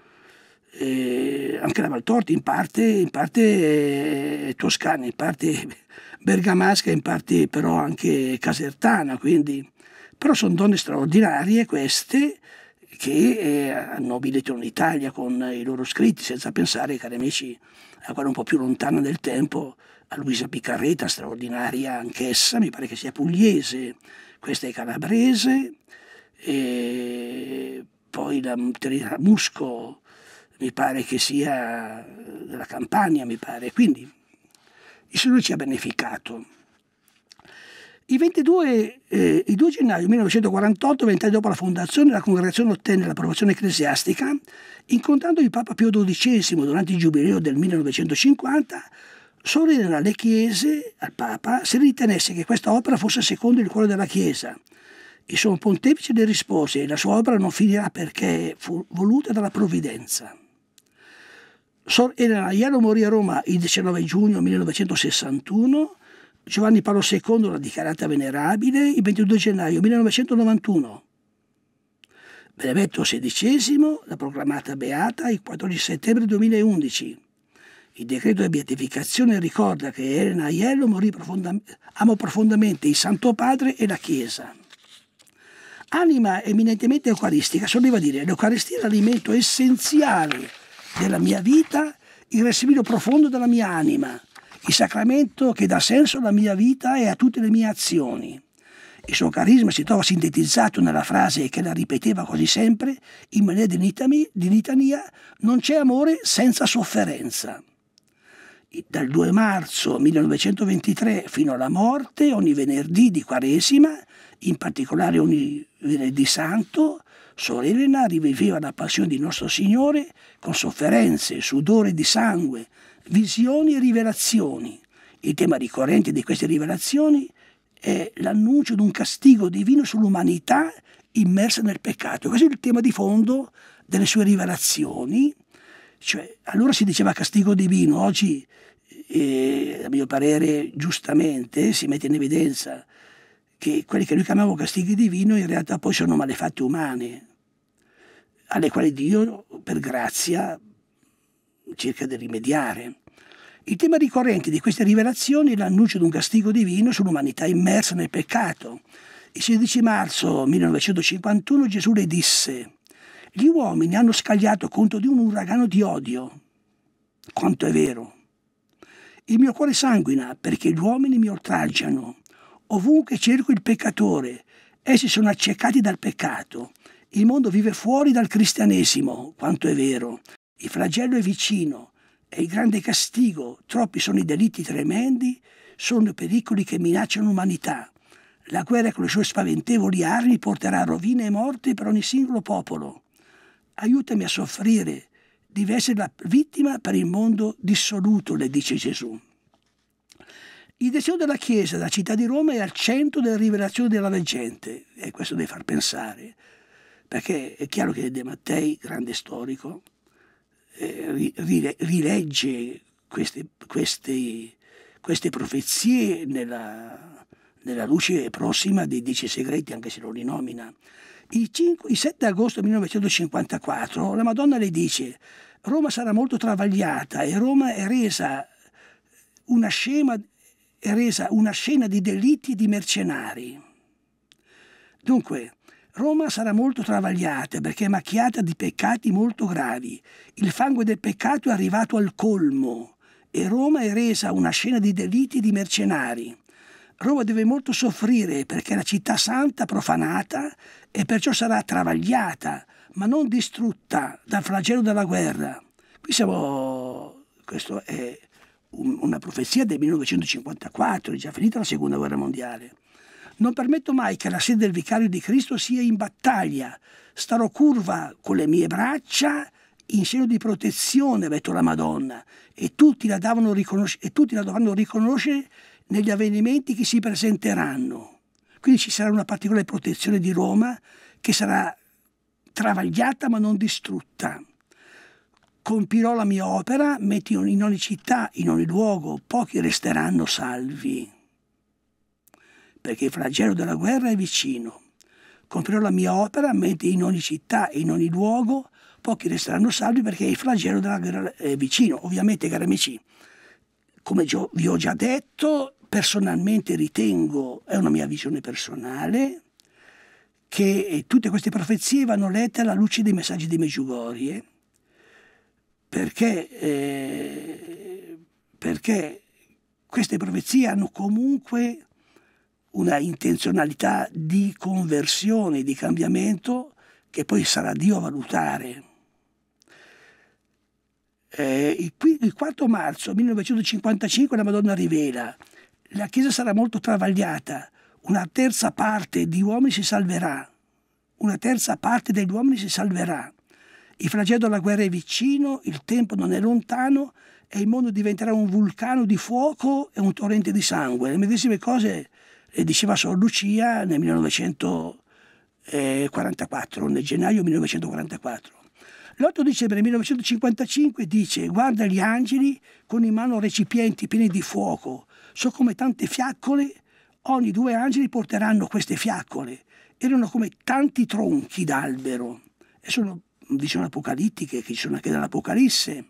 eh, anche la Valtorti, in parte, in parte eh, toscana, in parte bergamasca, in parte però anche casertana, quindi. però sono donne straordinarie queste, che eh, hanno abilitato l'Italia con i loro scritti, senza pensare, cari amici, a quella un po' più lontana del tempo, a Luisa Piccarreta, straordinaria anch'essa, mi pare che sia pugliese, questa è calabrese, e poi la Teresa Musco, mi pare che sia eh, della Campania, mi pare. Quindi il Signore ci ha beneficato. Il 22, eh, il 2 gennaio 1948, vent'anni dopo la fondazione, la congregazione ottenne l'approvazione ecclesiastica. Incontrando il Papa Pio XII durante il giubileo del 1950, solennero alle chiese, al Papa, se ritenesse che questa opera fosse secondo il cuore della Chiesa. Il suo Pontefice le rispose la sua opera non finirà perché fu voluta dalla Provvidenza. Sor Elena Aiello morì a Roma il 19 giugno 1961 Giovanni Paolo II l'ha dichiarata venerabile il 22 gennaio 1991. Benedetto XVI l'ha proclamata beata il 14 settembre 2011. Il decreto di beatificazione ricorda che Elena Aiello profondam amò profondamente il Santo Padre e la Chiesa. Anima eminentemente eucaristica, soleva dire l'Eucaristia è l'alimento essenziale della mia vita, il respiro profondo della mia anima il sacramento che dà senso alla mia vita e a tutte le mie azioni. Il suo carisma si trova sintetizzato nella frase che la ripeteva quasi sempre, in maniera di, litami, di litania, non c'è amore senza sofferenza. Dal 2 marzo 1923 fino alla morte, ogni venerdì di Quaresima, in particolare ogni venerdì santo, Sor Elena riviveva la passione di Nostro Signore con sofferenze, sudore di sangue, visioni e rivelazioni. Il tema ricorrente di queste rivelazioni è l'annuncio di un castigo divino sull'umanità immersa nel peccato. Questo è il tema di fondo delle sue rivelazioni. Cioè, allora si diceva castigo divino, oggi, eh, a mio parere, giustamente si mette in evidenza che quelli che noi chiamiamo castighi divini in realtà poi sono malefatte umane, alle quali Dio, per grazia, cerca di rimediare. Il tema ricorrente di queste rivelazioni è l'annuncio di un castigo divino sull'umanità immersa nel peccato. Il 16 marzo 1951 Gesù le disse, gli uomini hanno scagliato contro di un uragano di odio. Quanto è vero. Il mio cuore sanguina perché gli uomini mi oltraggiano. Ovunque cerco il peccatore, essi sono accecati dal peccato. Il mondo vive fuori dal cristianesimo, quanto è vero. Il flagello è vicino, è il grande castigo, troppi sono i delitti tremendi, sono pericoli che minacciano l'umanità. La guerra con le sue spaventevoli armi porterà rovine e morte per ogni singolo popolo. Aiutami a soffrire, devi essere la vittima per il mondo dissoluto, le dice Gesù. Il destino della Chiesa, la città di Roma, è al centro della rivelazione della veggente, e questo deve far pensare, perché è chiaro che De Mattei, grande storico, eh, rilegge queste, queste, queste profezie nella, nella, luce prossima dei Dieci Segreti, anche se lo rinomina. Il, 5, il 7 agosto 1954 la Madonna le dice Roma sarà molto travagliata e Roma è resa una, scema, è resa una scena di delitti e di mercenari. Dunque, Roma sarà molto travagliata perché è macchiata di peccati molto gravi. Il fango del peccato è arrivato al colmo e Roma è resa una scena di delitti e di mercenari. Roma deve molto soffrire perché è la città santa profanata e perciò sarà travagliata, ma non distrutta dal flagello della guerra. Qui siamo... questa è una profezia del 1954, è già finita la Seconda Guerra Mondiale. Non permetto mai che la sede del vicario di Cristo sia in battaglia. Starò curva con le mie braccia in segno di protezione detto la Madonna e tutti la, e tutti la dovranno riconoscere negli avvenimenti che si presenteranno. Quindi ci sarà una particolare protezione di Roma che sarà travagliata ma non distrutta. Compirò la mia opera, metti in ogni città, in ogni luogo, pochi resteranno salvi perché il flagello della guerra è vicino. Comprerò la mia opera mentre in ogni città e in ogni luogo pochi resteranno salvi perché il flagello della guerra è vicino. Ovviamente, cari amici, come vi ho già detto, personalmente ritengo, è una mia visione personale, che tutte queste profezie vanno lette alla luce dei messaggi di Meggiugorie, perché, eh, perché queste profezie hanno comunque una intenzionalità di conversione, di cambiamento, che poi sarà Dio a valutare. Eh, il, il 4 marzo 1955 la Madonna rivela, la Chiesa sarà molto travagliata, una terza parte di uomini si salverà, una terza parte degli uomini si salverà. Il flagello della guerra è vicino, il tempo non è lontano e il mondo diventerà un vulcano di fuoco e un torrente di sangue. Le medesime cose e diceva Sor Lucia nel 1944, nel gennaio 1944. L'8 dicembre 1955 dice guarda gli angeli con in mano recipienti pieni di fuoco, so come tante fiaccole, ogni due angeli porteranno queste fiaccole, erano come tanti tronchi d'albero e sono visioni apocalittiche che ci sono anche nell'Apocalisse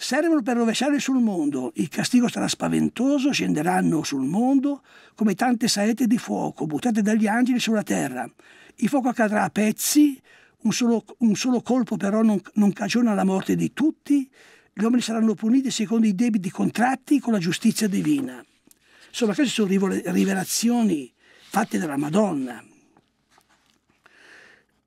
servono per rovesciare sul mondo. Il castigo sarà spaventoso, scenderanno sul mondo come tante saette di fuoco buttate dagli angeli sulla terra. Il fuoco cadrà a pezzi, un solo, un solo colpo però non, non cagiona la morte di tutti, gli uomini saranno puniti secondo i debiti contratti con la giustizia divina. Insomma, queste sono rivelazioni fatte dalla Madonna.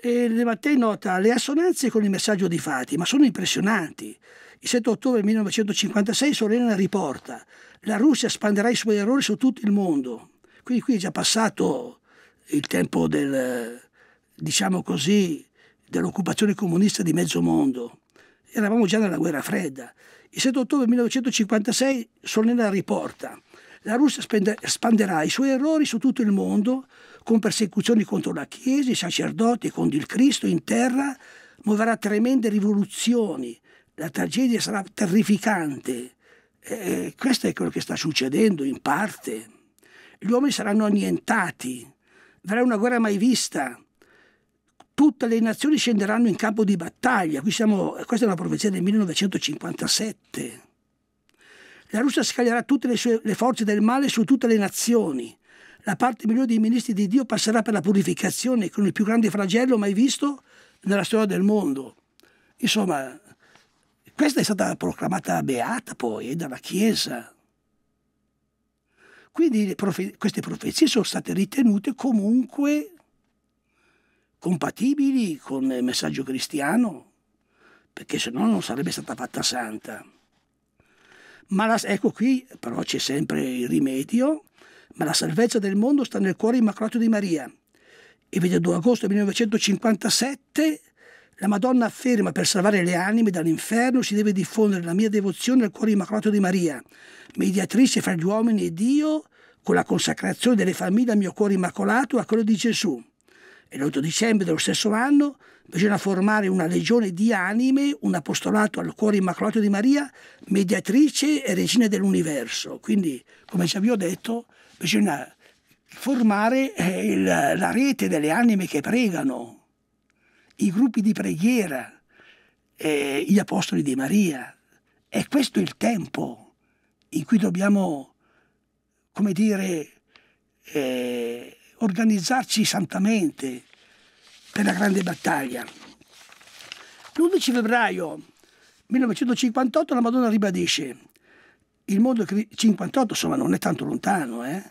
E De Mattei nota le assonanze con il messaggio di Fatima sono impressionanti. Il 7 ottobre 1956 Solena riporta la Russia espanderà i suoi errori su tutto il mondo. Quindi qui è già passato il tempo del, diciamo così, dell'occupazione comunista di mezzo mondo. Eravamo già nella guerra fredda. Il 7 ottobre 1956 Solena riporta la Russia espanderà i suoi errori su tutto il mondo con persecuzioni contro la Chiesa, i sacerdoti, contro il Cristo in terra, muoverà tremende rivoluzioni, la tragedia sarà terrificante. Eh, questo è quello che sta succedendo in parte. Gli uomini saranno annientati, verrà una guerra mai vista. Tutte le nazioni scenderanno in campo di battaglia. Siamo, questa è una profezia del 1957. La Russia scaglierà tutte le, sue, le forze del male su tutte le nazioni la parte migliore dei ministri di Dio passerà per la purificazione con il più grande flagello mai visto nella storia del mondo. Insomma, questa è stata proclamata beata poi dalla Chiesa. Quindi profe queste profezie sono state ritenute comunque compatibili con il messaggio cristiano, perché se no non sarebbe stata fatta santa. Ma la, ecco qui però c'è sempre il rimedio ma la salvezza del mondo sta nel cuore immacolato di Maria. Il 22 agosto 1957 la Madonna afferma per salvare le anime dall'inferno si deve diffondere la mia devozione al cuore immacolato di Maria, mediatrice fra gli uomini e Dio, con la consacrazione delle famiglie al mio cuore immacolato e a quello di Gesù. E l'8 dicembre dello stesso anno bisogna formare una legione di anime, un apostolato al cuore immacolato di Maria, mediatrice e regina dell'universo. Quindi, come già vi ho detto, bisogna formare eh, il, la rete delle anime che pregano, i gruppi di preghiera, eh, gli apostoli di Maria. E questo è il tempo in cui dobbiamo, come dire, eh, organizzarci santamente, per la grande battaglia. L'11 febbraio 1958 la Madonna ribadisce il mondo 58 insomma non è tanto lontano, eh?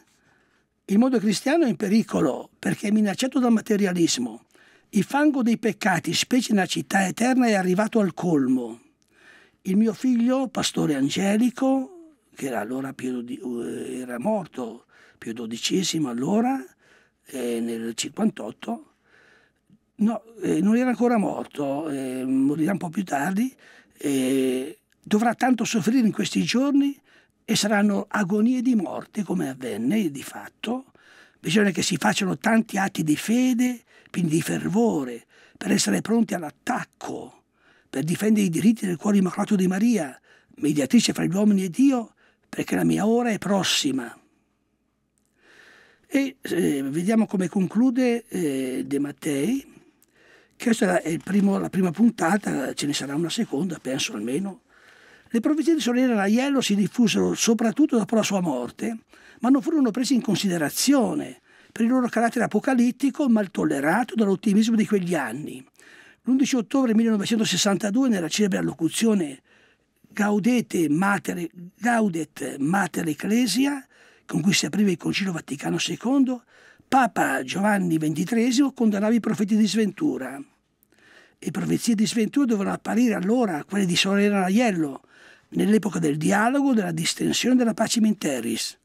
Il mondo cristiano è in pericolo perché è minacciato dal materialismo. Il fango dei peccati, specie nella città eterna, è arrivato al colmo. Il mio figlio, pastore angelico, che era allora Pio, era morto, Pio XII allora, eh, nel 58, No, eh, non era ancora morto, eh, morirà un po' più tardi. Eh, dovrà tanto soffrire in questi giorni e saranno agonie di morte, come avvenne di fatto. Bisogna che si facciano tanti atti di fede, quindi di fervore, per essere pronti all'attacco, per difendere i diritti del cuore immacolato di Maria, mediatrice fra gli uomini e Dio, perché la mia ora è prossima. E eh, vediamo come conclude eh, De Mattei questa è primo, la prima puntata, ce ne sarà una seconda, penso almeno. Le profezie di Sorella Raiello si diffusero soprattutto dopo la sua morte, ma non furono prese in considerazione per il loro carattere apocalittico, mal tollerato dall'ottimismo di quegli anni. L'11 ottobre 1962, nella celebre allocuzione Gaudete Mater, Gaudet Mater Ecclesia, con cui si apriva il Concilio Vaticano II, Papa Giovanni XXIII condannava i profeti di sventura. Le profezie di sventura dovevano apparire allora, quelle di Sorella Raiello, nell'epoca del dialogo, della distensione, della pace minteris.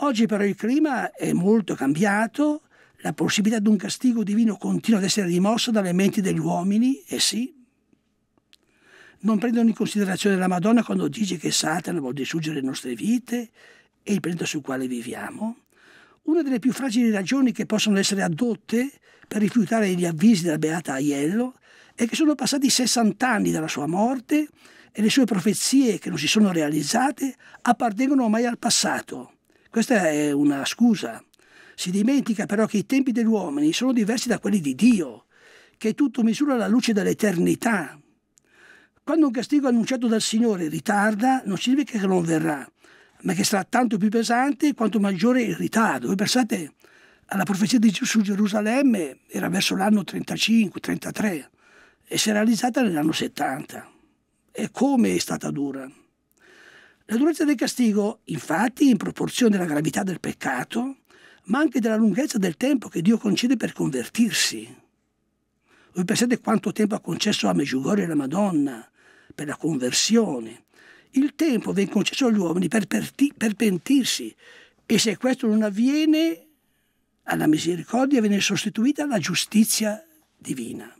Oggi però il clima è molto cambiato, la possibilità di un castigo divino continua ad essere rimossa dalle menti degli uomini, e sì, non prendono in considerazione la Madonna quando dice che Satana vuole distruggere le nostre vite e il pianeta sul quale viviamo, una delle più fragili ragioni che possono essere addotte per rifiutare gli avvisi della beata Aiello è che sono passati 60 anni dalla sua morte e le sue profezie che non si sono realizzate appartengono ormai al passato. Questa è una scusa. Si dimentica però che i tempi degli uomini sono diversi da quelli di Dio, che tutto misura la luce dell'eternità. Quando un castigo annunciato dal Signore ritarda, non significa che non verrà, ma che sarà tanto più pesante quanto maggiore il ritardo. Voi pensate alla profezia di Gesù su Gerusalemme era verso l'anno 35-33 e si è realizzata nell'anno 70. E come è stata dura? La durezza del castigo, infatti, in proporzione alla gravità del peccato, ma anche della lunghezza del tempo che Dio concede per convertirsi. Voi pensate quanto tempo ha concesso a Meggiugorio e alla Madonna per la conversione, il tempo viene concesso agli uomini per, per pentirsi e se questo non avviene, alla misericordia viene sostituita la giustizia divina.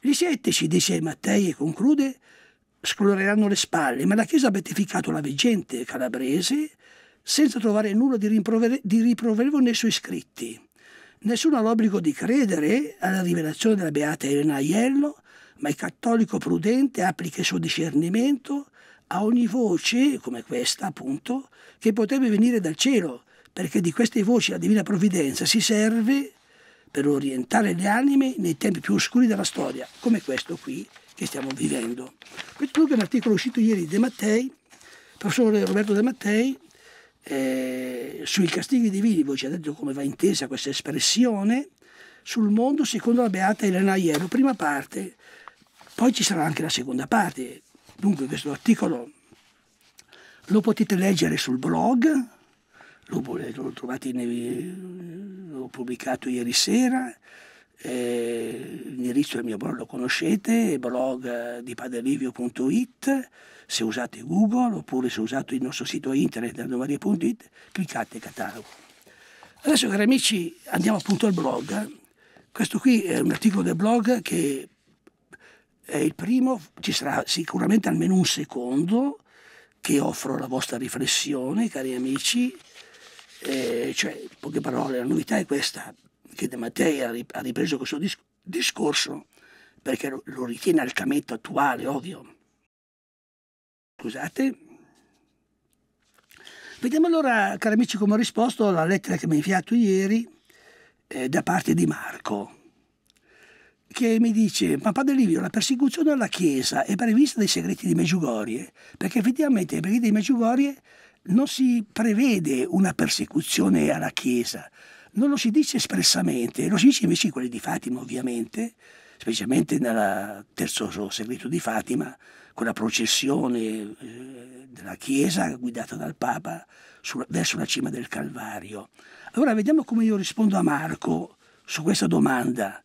Gli scettici, dice Mattei e conclude, scoloreranno le spalle, ma la Chiesa ha beatificato la veggente calabrese senza trovare nulla di, rimprovere, di riproverevole nei suoi scritti. Nessuno ha l'obbligo di credere alla rivelazione della beata Elena Aiello, ma il cattolico prudente applica il suo discernimento a ogni voce, come questa appunto, che potrebbe venire dal cielo, perché di queste voci la Divina Provvidenza si serve per orientare le anime nei tempi più oscuri della storia, come questo qui che stiamo vivendo. Questo è un articolo uscito ieri De Mattei, il professore Roberto De Mattei, eh, sui castighi divini, voi ci ha detto come va intesa questa espressione, sul mondo secondo la Beata Elena Iero, prima parte, poi ci sarà anche la seconda parte, Dunque questo articolo lo potete leggere sul blog, lo, trovate in, eh, l'ho pubblicato ieri sera, eh, l'indirizzo del mio blog lo conoscete, blog eh, di padelivio.it, se usate Google oppure se usate il nostro sito internet andomaria.it, cliccate catalogo. Adesso cari amici andiamo appunto al blog, questo qui è un articolo del blog che eh, il primo ci sarà sicuramente almeno un secondo che offro alla vostra riflessione, cari amici. Eh, cioè, in poche parole, la novità è questa, che De Mattei ha ripreso questo discorso perché lo, lo ritiene altamente attuale, ovvio. Scusate. Vediamo allora, cari amici, come ho risposto alla lettera che mi ha inviato ieri eh, da parte di Marco che mi dice, ma Padre Livio, la persecuzione alla Chiesa è prevista dai segreti di Meggiugorie, perché effettivamente nei segreti di Meggiugorie non si prevede una persecuzione alla Chiesa, non lo si dice espressamente, lo si dice invece in quelli di Fatima ovviamente, specialmente nel terzo segreto di Fatima, quella processione eh, della Chiesa guidata dal Papa verso la cima del Calvario. Allora vediamo come io rispondo a Marco su questa domanda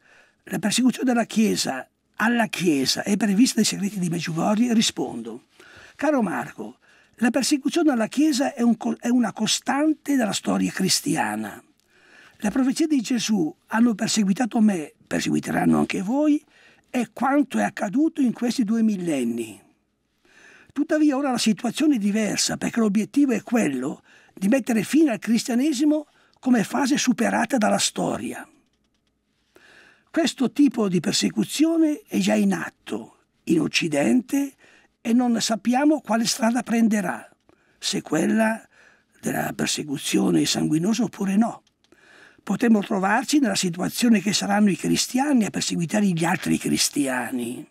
la persecuzione della Chiesa alla Chiesa è prevista dai segreti di Meggiugorie? Rispondo. Caro Marco, la persecuzione alla Chiesa è, un, è una costante della storia cristiana. La profezia di Gesù hanno perseguitato me, perseguiteranno anche voi, è quanto è accaduto in questi due millenni. Tuttavia ora la situazione è diversa perché l'obiettivo è quello di mettere fine al cristianesimo come fase superata dalla storia. Questo tipo di persecuzione è già in atto in Occidente e non sappiamo quale strada prenderà, se quella della persecuzione sanguinosa oppure no. Potremmo trovarci nella situazione che saranno i cristiani a perseguitare gli altri cristiani.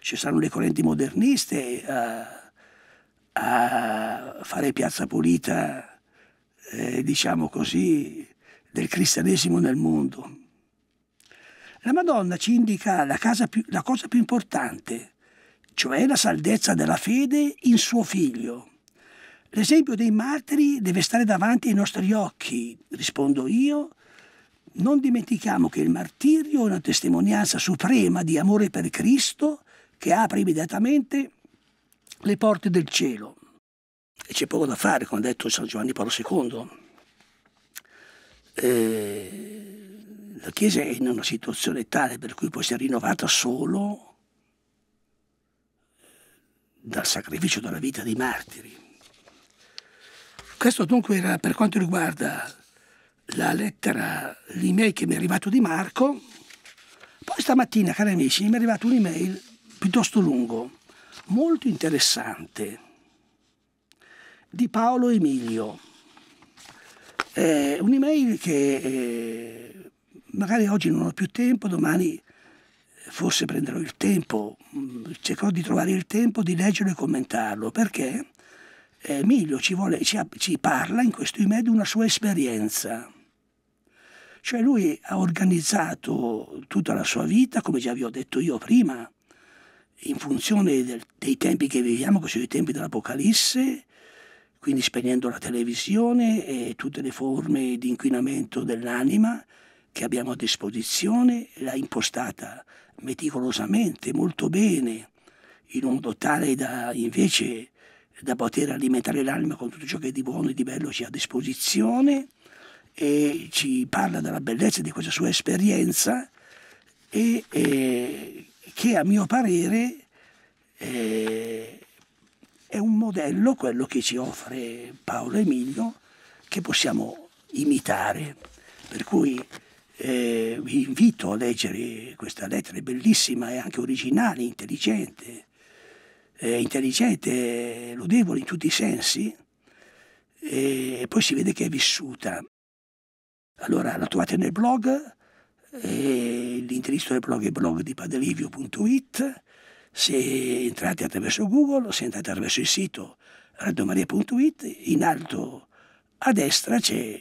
Ci saranno le correnti moderniste a, a fare piazza pulita, eh, diciamo così, del cristianesimo nel mondo. La Madonna ci indica la, più, la cosa più importante, cioè la saldezza della fede in suo figlio. L'esempio dei martiri deve stare davanti ai nostri occhi, rispondo io. Non dimentichiamo che il martirio è una testimonianza suprema di amore per Cristo che apre immediatamente le porte del cielo. E c'è poco da fare, come ha detto San Giovanni Paolo II. Eh, la Chiesa è in una situazione tale per cui può essere rinnovata solo dal sacrificio della vita dei martiri. Questo dunque era per quanto riguarda la lettera, l'email che mi è arrivato di Marco. Poi stamattina, cari amici, mi è arrivata un'email piuttosto lungo, molto interessante, di Paolo Emilio. È un'email che eh, magari oggi non ho più tempo, domani eh, forse prenderò il tempo, mm, cercherò di trovare il tempo di leggerlo e commentarlo, perché eh, Emilio ci, vuole, ci, ci parla in questo email di una sua esperienza. Cioè lui ha organizzato tutta la sua vita, come già vi ho detto io prima, in funzione del, dei tempi che viviamo, che sono i tempi dell'Apocalisse, quindi spegnendo la televisione e tutte le forme di inquinamento dell'anima, che abbiamo a disposizione l'ha impostata meticolosamente, molto bene, in un modo tale da invece da poter alimentare l'anima con tutto ciò che di buono e di bello c'è a disposizione e ci parla della bellezza di questa sua esperienza e, e che a mio parere eh, è un modello quello che ci offre Paolo Emilio che possiamo imitare. Per cui eh, vi invito a leggere questa lettera, è bellissima, è anche originale, intelligente, è intelligente, è lodevole in tutti i sensi, e poi si vede che è vissuta. Allora la trovate nel blog, l'indirizzo del blog è blog di padelivio.it, se entrate attraverso Google, se entrate attraverso il sito radiomaria.it, in alto a destra c'è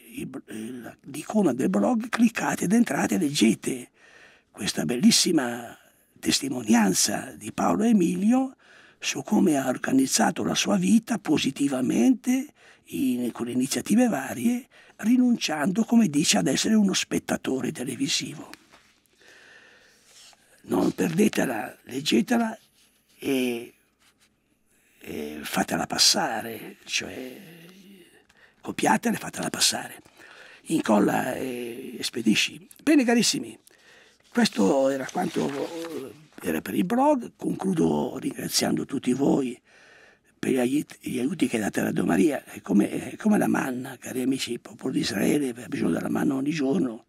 l'icona del blog, cliccate ed entrate e leggete questa bellissima testimonianza di Paolo Emilio su come ha organizzato la sua vita positivamente in, con iniziative varie, rinunciando, come dice, ad essere uno spettatore televisivo. Non perdetela, leggetela e, e fatela passare, cioè copiatela e fatela passare. Incolla e spedisci. Bene, carissimi, questo era quanto eh, era per il blog. Concludo ringraziando tutti voi per gli aiuti che date alla Radio Maria, è come, è come la manna, cari amici, il popolo di Israele ha bisogno della manna ogni giorno,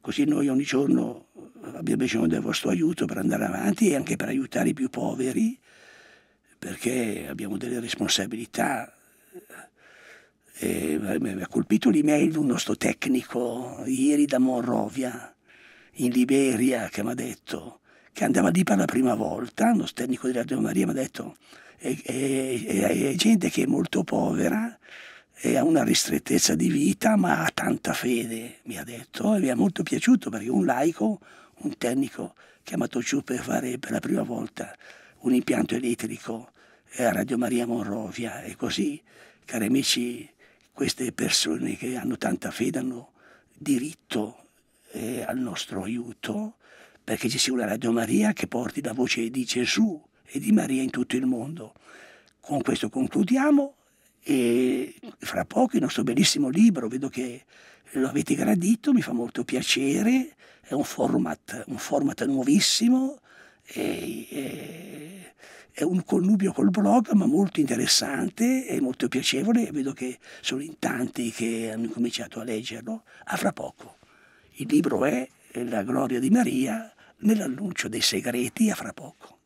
così noi ogni giorno eh, abbiamo bisogno del vostro aiuto per andare avanti e anche per aiutare i più poveri, perché abbiamo delle responsabilità eh, e, eh, mi ha colpito l'email di un nostro tecnico ieri da Monrovia, in Liberia, che mi ha detto che andava lì per la prima volta, lo tecnico di Radio Maria mi ha detto è, è gente che è molto povera, e ha una ristrettezza di vita, ma ha tanta fede, mi ha detto, e mi è molto piaciuto perché un laico, un tecnico chiamato giù per fare per la prima volta un impianto elettrico a Radio Maria Monrovia e così, cari amici, queste persone che hanno tanta fede hanno diritto eh, al nostro aiuto perché ci sia una Radio Maria che porti la voce di Gesù e di Maria in tutto il mondo. Con questo concludiamo e fra poco il nostro bellissimo libro, vedo che lo avete gradito, mi fa molto piacere, è un format, un format nuovissimo. E, e è un connubio col blog ma molto interessante e molto piacevole vedo che sono in tanti che hanno cominciato a leggerlo a fra poco il libro è La gloria di Maria nell'annuncio dei segreti a fra poco